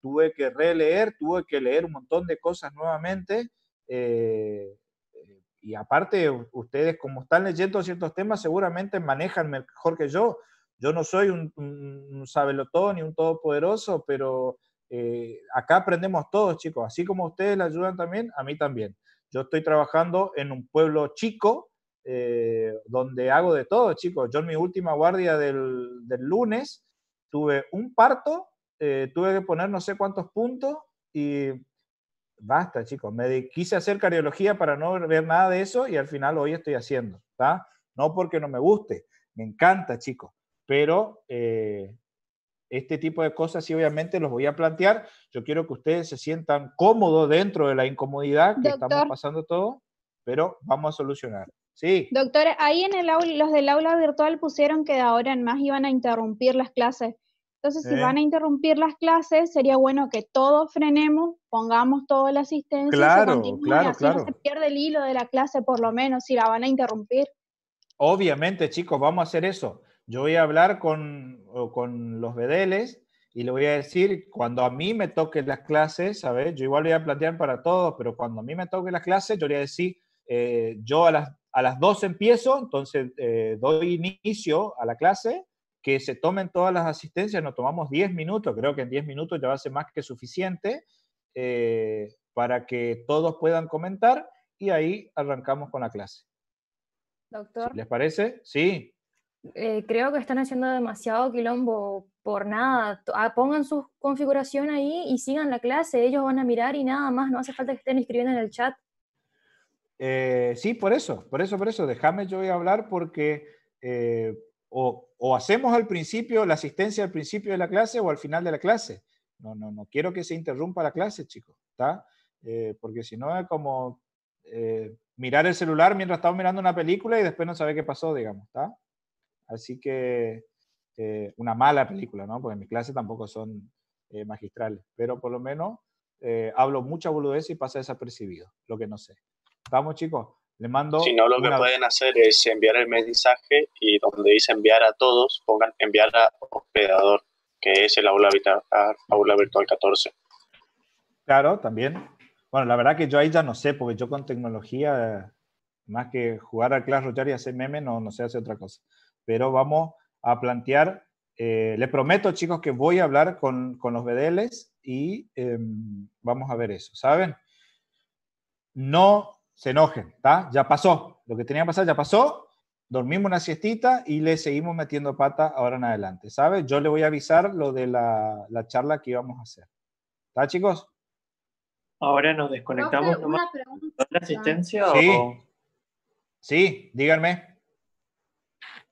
Tuve que releer, tuve que leer un montón de cosas nuevamente. Eh, eh, y aparte, ustedes como están leyendo ciertos temas, seguramente manejan mejor que yo. Yo no soy un, sabelotón ni un todopoderoso, pero eh, acá aprendemos todos, chicos. Así como ustedes le ayudan también, a mí también. Yo estoy trabajando en un pueblo chico eh, donde hago de todo, chicos. Yo en mi última guardia del, lunes tuve un parto, eh, tuve que poner no sé cuántos puntos y basta, chicos. Me quise hacer cardiología para no ver nada de eso y al final hoy estoy haciendo, ¿está? No porque no me guste, me encanta, chicos, pero eh, este tipo de cosas sí obviamente los voy a plantear. Yo quiero que ustedes se sientan cómodos dentro de la incomodidad que estamos pasando todo, pero vamos a solucionar. Sí. Doctor, ahí en el aula, los del aula virtual pusieron que de ahora en más iban a interrumpir las clases. Entonces, si van a interrumpir las clases, sería bueno que todos frenemos, pongamos toda la asistencia claro, claro, no se pierde el hilo de la clase por lo menos, si la van a interrumpir. Obviamente, chicos, vamos a hacer eso. Yo voy a hablar con, los bedeles y le voy a decir, cuando a mí me toquen las clases, ¿sabes? Yo igual voy a plantear para todos, pero cuando a mí me toque las clases, yo voy a decir, eh, yo a las, a las empiezo, entonces eh, doy inicio a la clase, que se tomen todas las asistencias, nos tomamos 10 minutos, creo que en 10 minutos ya va a ser más que suficiente eh, para que todos puedan comentar y ahí arrancamos con la clase. Doctor. ¿Les parece? Sí. Eh, creo que están haciendo demasiado quilombo por nada. Ah, pongan su configuración ahí y sigan la clase, ellos van a mirar y nada más, no hace falta que estén escribiendo en el chat. Eh, sí, por eso, por eso, por eso, déjame yo voy a hablar porque eh, o, o, hacemos al principio la asistencia al principio de la clase o al final de la clase. No, no, no quiero que se interrumpa la clase, chicos, ¿está? porque si no es como mirar el celular mientras estamos mirando una película y después no saber qué pasó, digamos, ¿está? Así que eh, una mala película, ¿no? Porque mi clase tampoco son eh, magistrales, pero por lo menos eh, hablo mucha boludez y pasa desapercibido, lo que no sé. vamos chicos? Le mando. Si no, lo que pueden hacer es enviar el mensaje y donde dice enviar a todos, pongan enviar a hospedador, que es el aula, aula virtual 14. Claro, también. Bueno, la verdad que yo ahí ya no sé, porque yo con tecnología, más que jugar a Clash Royale y hacer meme, no, no sé hacer otra cosa pero vamos a plantear, eh, le prometo chicos que voy a hablar con, los BDLs y em, vamos a ver eso, ¿saben? No se enojen, está Ya pasó, lo que tenía que pasar ya pasó, dormimos una siestita y le seguimos metiendo pata ahora en adelante, ¿sabes? Yo le voy a avisar lo de la, charla que íbamos a hacer. ¿Está chicos? Ahora nos desconectamos asistencia? Sí. Sí, díganme.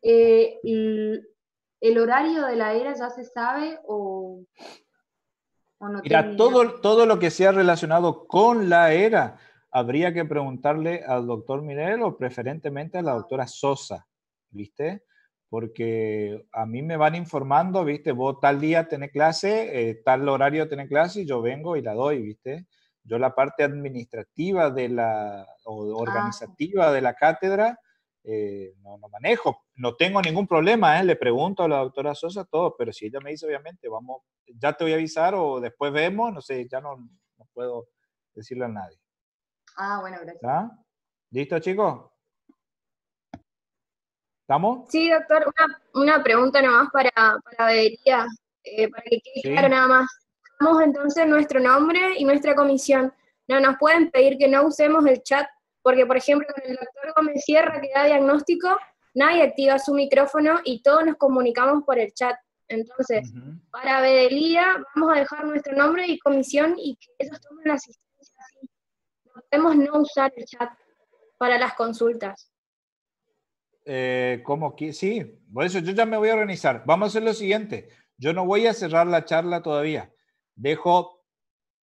Eh, el, horario de la era ya se sabe o, no? Mira, todo, todo lo que sea relacionado con la era habría que preguntarle al doctor Mirel o preferentemente a la doctora Sosa, ¿viste? Porque a mí me van informando, ¿viste? Vos tal día tenés clase, eh, tal horario tenés clase y yo vengo y la doy, ¿viste? Yo la parte administrativa de la, o ah. organizativa de la cátedra eh, no, manejo, no tengo ningún problema, ¿eh? le pregunto a la doctora Sosa todo, pero si ella me dice, obviamente, vamos, ya te voy a avisar o después vemos, no sé, ya no, puedo decirle a nadie. Ah, bueno, gracias. ¿Listo, chicos? ¿Estamos? Sí, doctor, una, pregunta nomás para, para eh, para que quede claro nada más. Damos entonces nuestro nombre y nuestra comisión. No nos pueden pedir que no usemos el chat porque, por ejemplo, con el doctor Gómez Sierra que da diagnóstico, nadie activa su micrófono y todos nos comunicamos por el chat. Entonces, para Bedelía vamos a dejar nuestro nombre y comisión y que ellos tomen asistencia. podemos no usar el chat para las consultas. Eh, ¿Cómo que? Sí, por eso yo ya me voy a organizar. Vamos a hacer lo siguiente. Yo no voy a cerrar la charla todavía. Dejo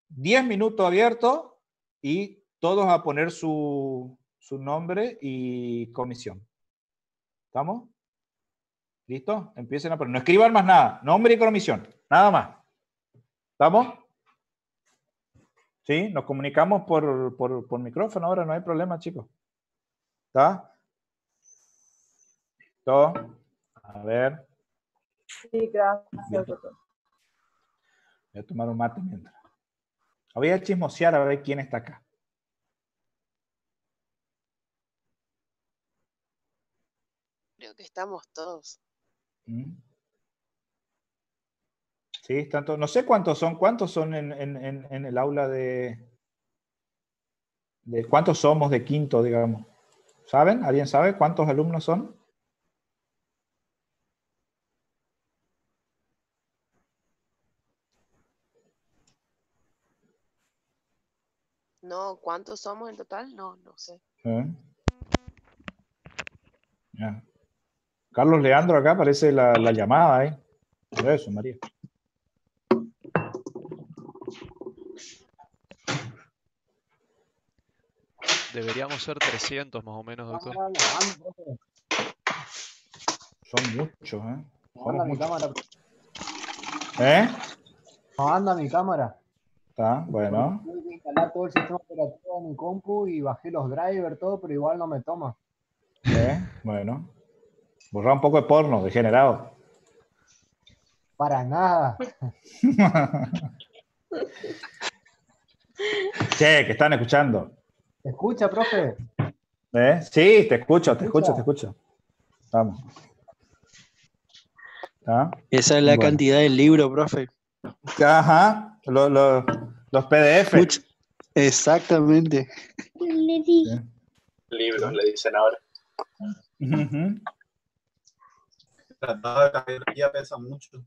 10 minutos abierto y todos a poner su, su nombre y comisión. ¿Estamos? ¿Listo? Empiecen a poner. No escriban más nada. Nombre y comisión. Nada más. ¿Estamos? ¿Sí? Nos comunicamos por, micrófono ahora, no hay problema, chicos. ¿Está? ¿Listo? A ver. Sí, gracias, Voy a tomar un mate mientras. Voy a chismosear a ver quién está acá. estamos todos. Mm. Sí, tanto No sé cuántos son, cuántos son en, en, en el aula de, de, ¿Cuántos somos de quinto, digamos? ¿Saben? ¿Alguien sabe cuántos alumnos son? No, ¿cuántos somos en total? No, no sé. ¿Eh? Carlos Leandro, acá aparece la, llamada, ¿eh? eso, María. Deberíamos ser 300 más o menos, doctor. Son muchos, ¿eh? anda mi cámara. ¿Eh? No anda mi cámara. Está, bueno. todo el sistema operativo en mi compu y bajé los drivers, todo, pero igual no me toma. ¿Eh? Bueno. Borrar un poco de porno, degenerado. Para nada. (laughs) che, que están escuchando. ¿Te escucha, profe? ¿Eh? Sí, te escucho, te, escucho, te escucho. Vamos. Esa es la cantidad del libro, profe. Ajá, los PDF. Exactamente. Libros, le dicen ahora tratado de pesa mucho.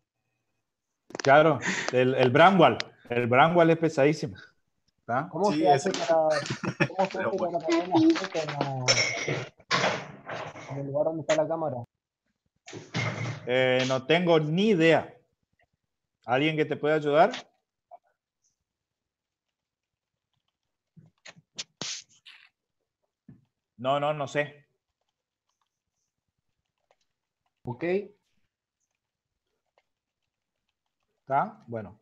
Claro, el, el el Bramwell es pesadísimo. (laughs) ¿Cómo, se hace para, ¿Cómo se en, el lugar donde está la cámara? Eh, no tengo ni idea. ¿Alguien que te pueda ayudar? No, no, no sé. ¿Ok? ¿Está? Bueno.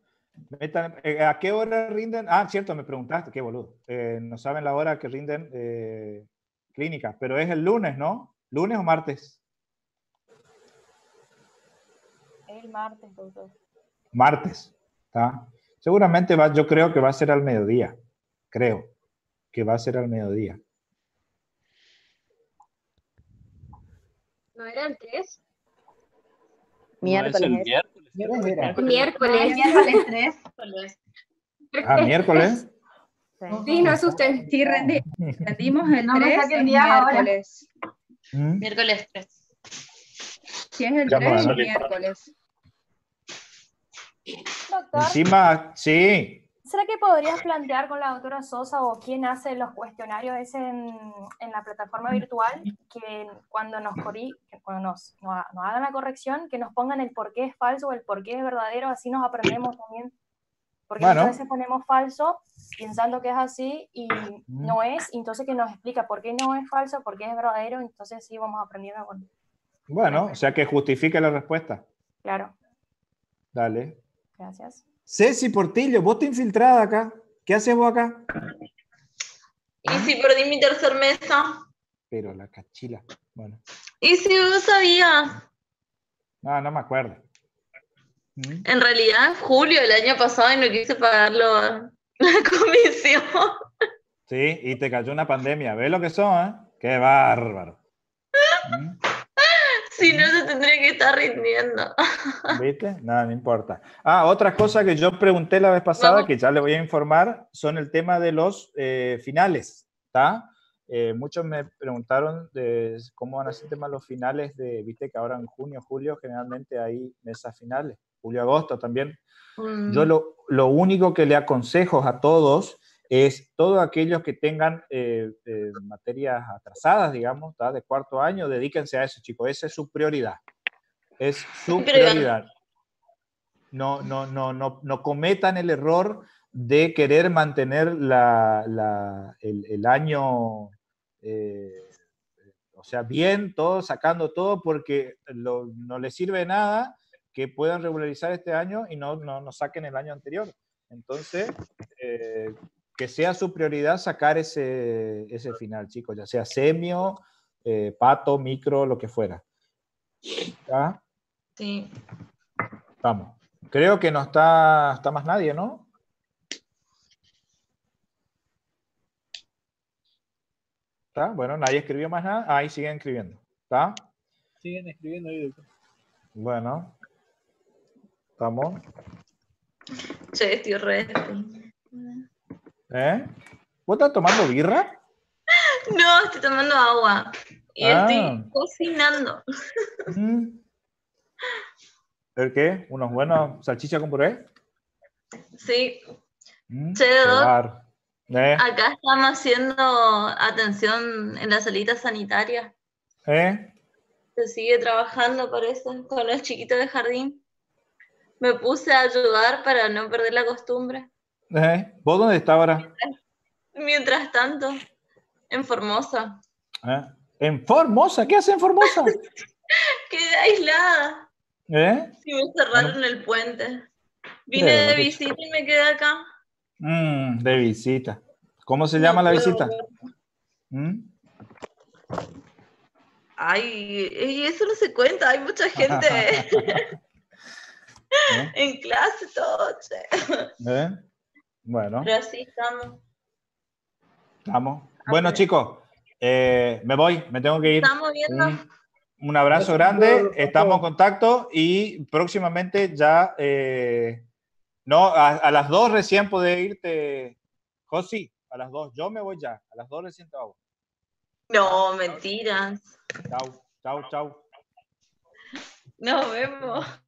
Eh, ¿A qué hora rinden? Ah, cierto, me preguntaste, qué boludo. Eh, no saben la hora que rinden eh, clínicas, pero es el lunes, ¿no? ¿Lunes o martes? El martes, doctor. Martes, Seguramente va, yo creo que va a ser al mediodía, creo que va a ser al mediodía. ¿No era el 3? Miércoles. No miércoles. Miércoles. Miércoles. Ah, miércoles. (laughs) Sí, no asusten. Sí, ah. rendimos el no 3 el miércoles. ¿Mm? Miércoles 3. Sí, es el 3 miércoles. Encima, sí, ¿Será que podrías plantear con la doctora Sosa o quién hace los cuestionarios en, la plataforma virtual que cuando nos, corri, cuando nos, hagan la corrección, que nos pongan el por qué es falso o el por qué es verdadero, así nos aprendemos también? Porque a veces ponemos falso pensando que es así y no es, entonces que nos explica por qué no es falso, por qué es verdadero, entonces sí vamos aprendiendo Bueno, o sea que justifique la respuesta. Claro. Dale. Gracias. Ceci Portillo, vos te infiltrada acá. ¿Qué haces vos acá? ¿Y si perdí mi tercer mesa? Pero la cachila. Bueno. ¿Y si vos sabías? No, no me acuerdo. ¿Mm? En realidad, julio del año pasado y no quise pagarlo (laughs) la comisión. Sí, y te cayó una pandemia. ¿Ves lo que son, ¿eh? Qué bárbaro. ¿Mm? si no, se tendría que estar rindiendo. ¿Viste? Nada, no importa. Ah, otra cosa que yo pregunté la vez pasada, que ya le voy a informar, son el tema de los eh, finales, ¿está? Eh, muchos me preguntaron cómo van a ser los finales de, viste que ahora en junio, julio, generalmente hay mesas finales, julio, agosto también. Mm. Yo lo, lo único que le aconsejo a todos es todos aquellos que tengan eh, eh, materias atrasadas, digamos, de cuarto año, dedíquense a eso, chicos. Esa es su prioridad. Es su prioridad. No, no, no, no, no cometan el error de querer mantener la, la, el, año, eh, o sea, bien, todo, sacando todo, porque no les sirve nada que puedan regularizar este año y no, no, no saquen el año anterior. Entonces, que sea su prioridad sacar ese, final, chicos, ya sea semio, eh, pato, micro, lo que fuera. ¿Está? Sí. Vamos. Creo que no está, está más nadie, ¿no? ¿Está? Bueno, nadie escribió más nada. Ah, ahí siguen escribiendo. ¿Está? Siguen escribiendo ahí, Bueno. Estamos. Sí, tío, re. ¿Eh? ¿Vos estás tomando birra? No, estoy tomando agua. Y ah. estoy cocinando. (laughs) ¿El qué? ¿Unos buenos salchichas con puré? Sí. Mm, ¿Eh? Acá estamos haciendo atención en la salita sanitaria. ¿Eh? Se sigue trabajando por eso, con los chiquitos de jardín. Me puse a ayudar para no perder la costumbre. ¿Vos dónde estás ahora? Mientras, tanto, en Formosa. Ah, ¿En Formosa? ¿Qué hace en Formosa? (laughs) Quedé aislada. ¿Eh? Y me cerraron el puente. Vine de, visita y me quedé acá. Mm, de visita. ¿Cómo se llama la visita? ¿Mm? Ay, eso no se cuenta, hay mucha gente (laughs) (laughs) en clase todo. ¿Eh? Bueno. estamos. Estamos. Bueno, chicos, eh, me voy, me tengo que ir. Estamos viendo. Un, abrazo grande, estamos en contacto y próximamente ya, eh, no, a, las dos recién puede irte, Josi, a las dos, yo me voy ya, a las dos recién te No, mentiras. Chau, chau, chau. Nos vemos.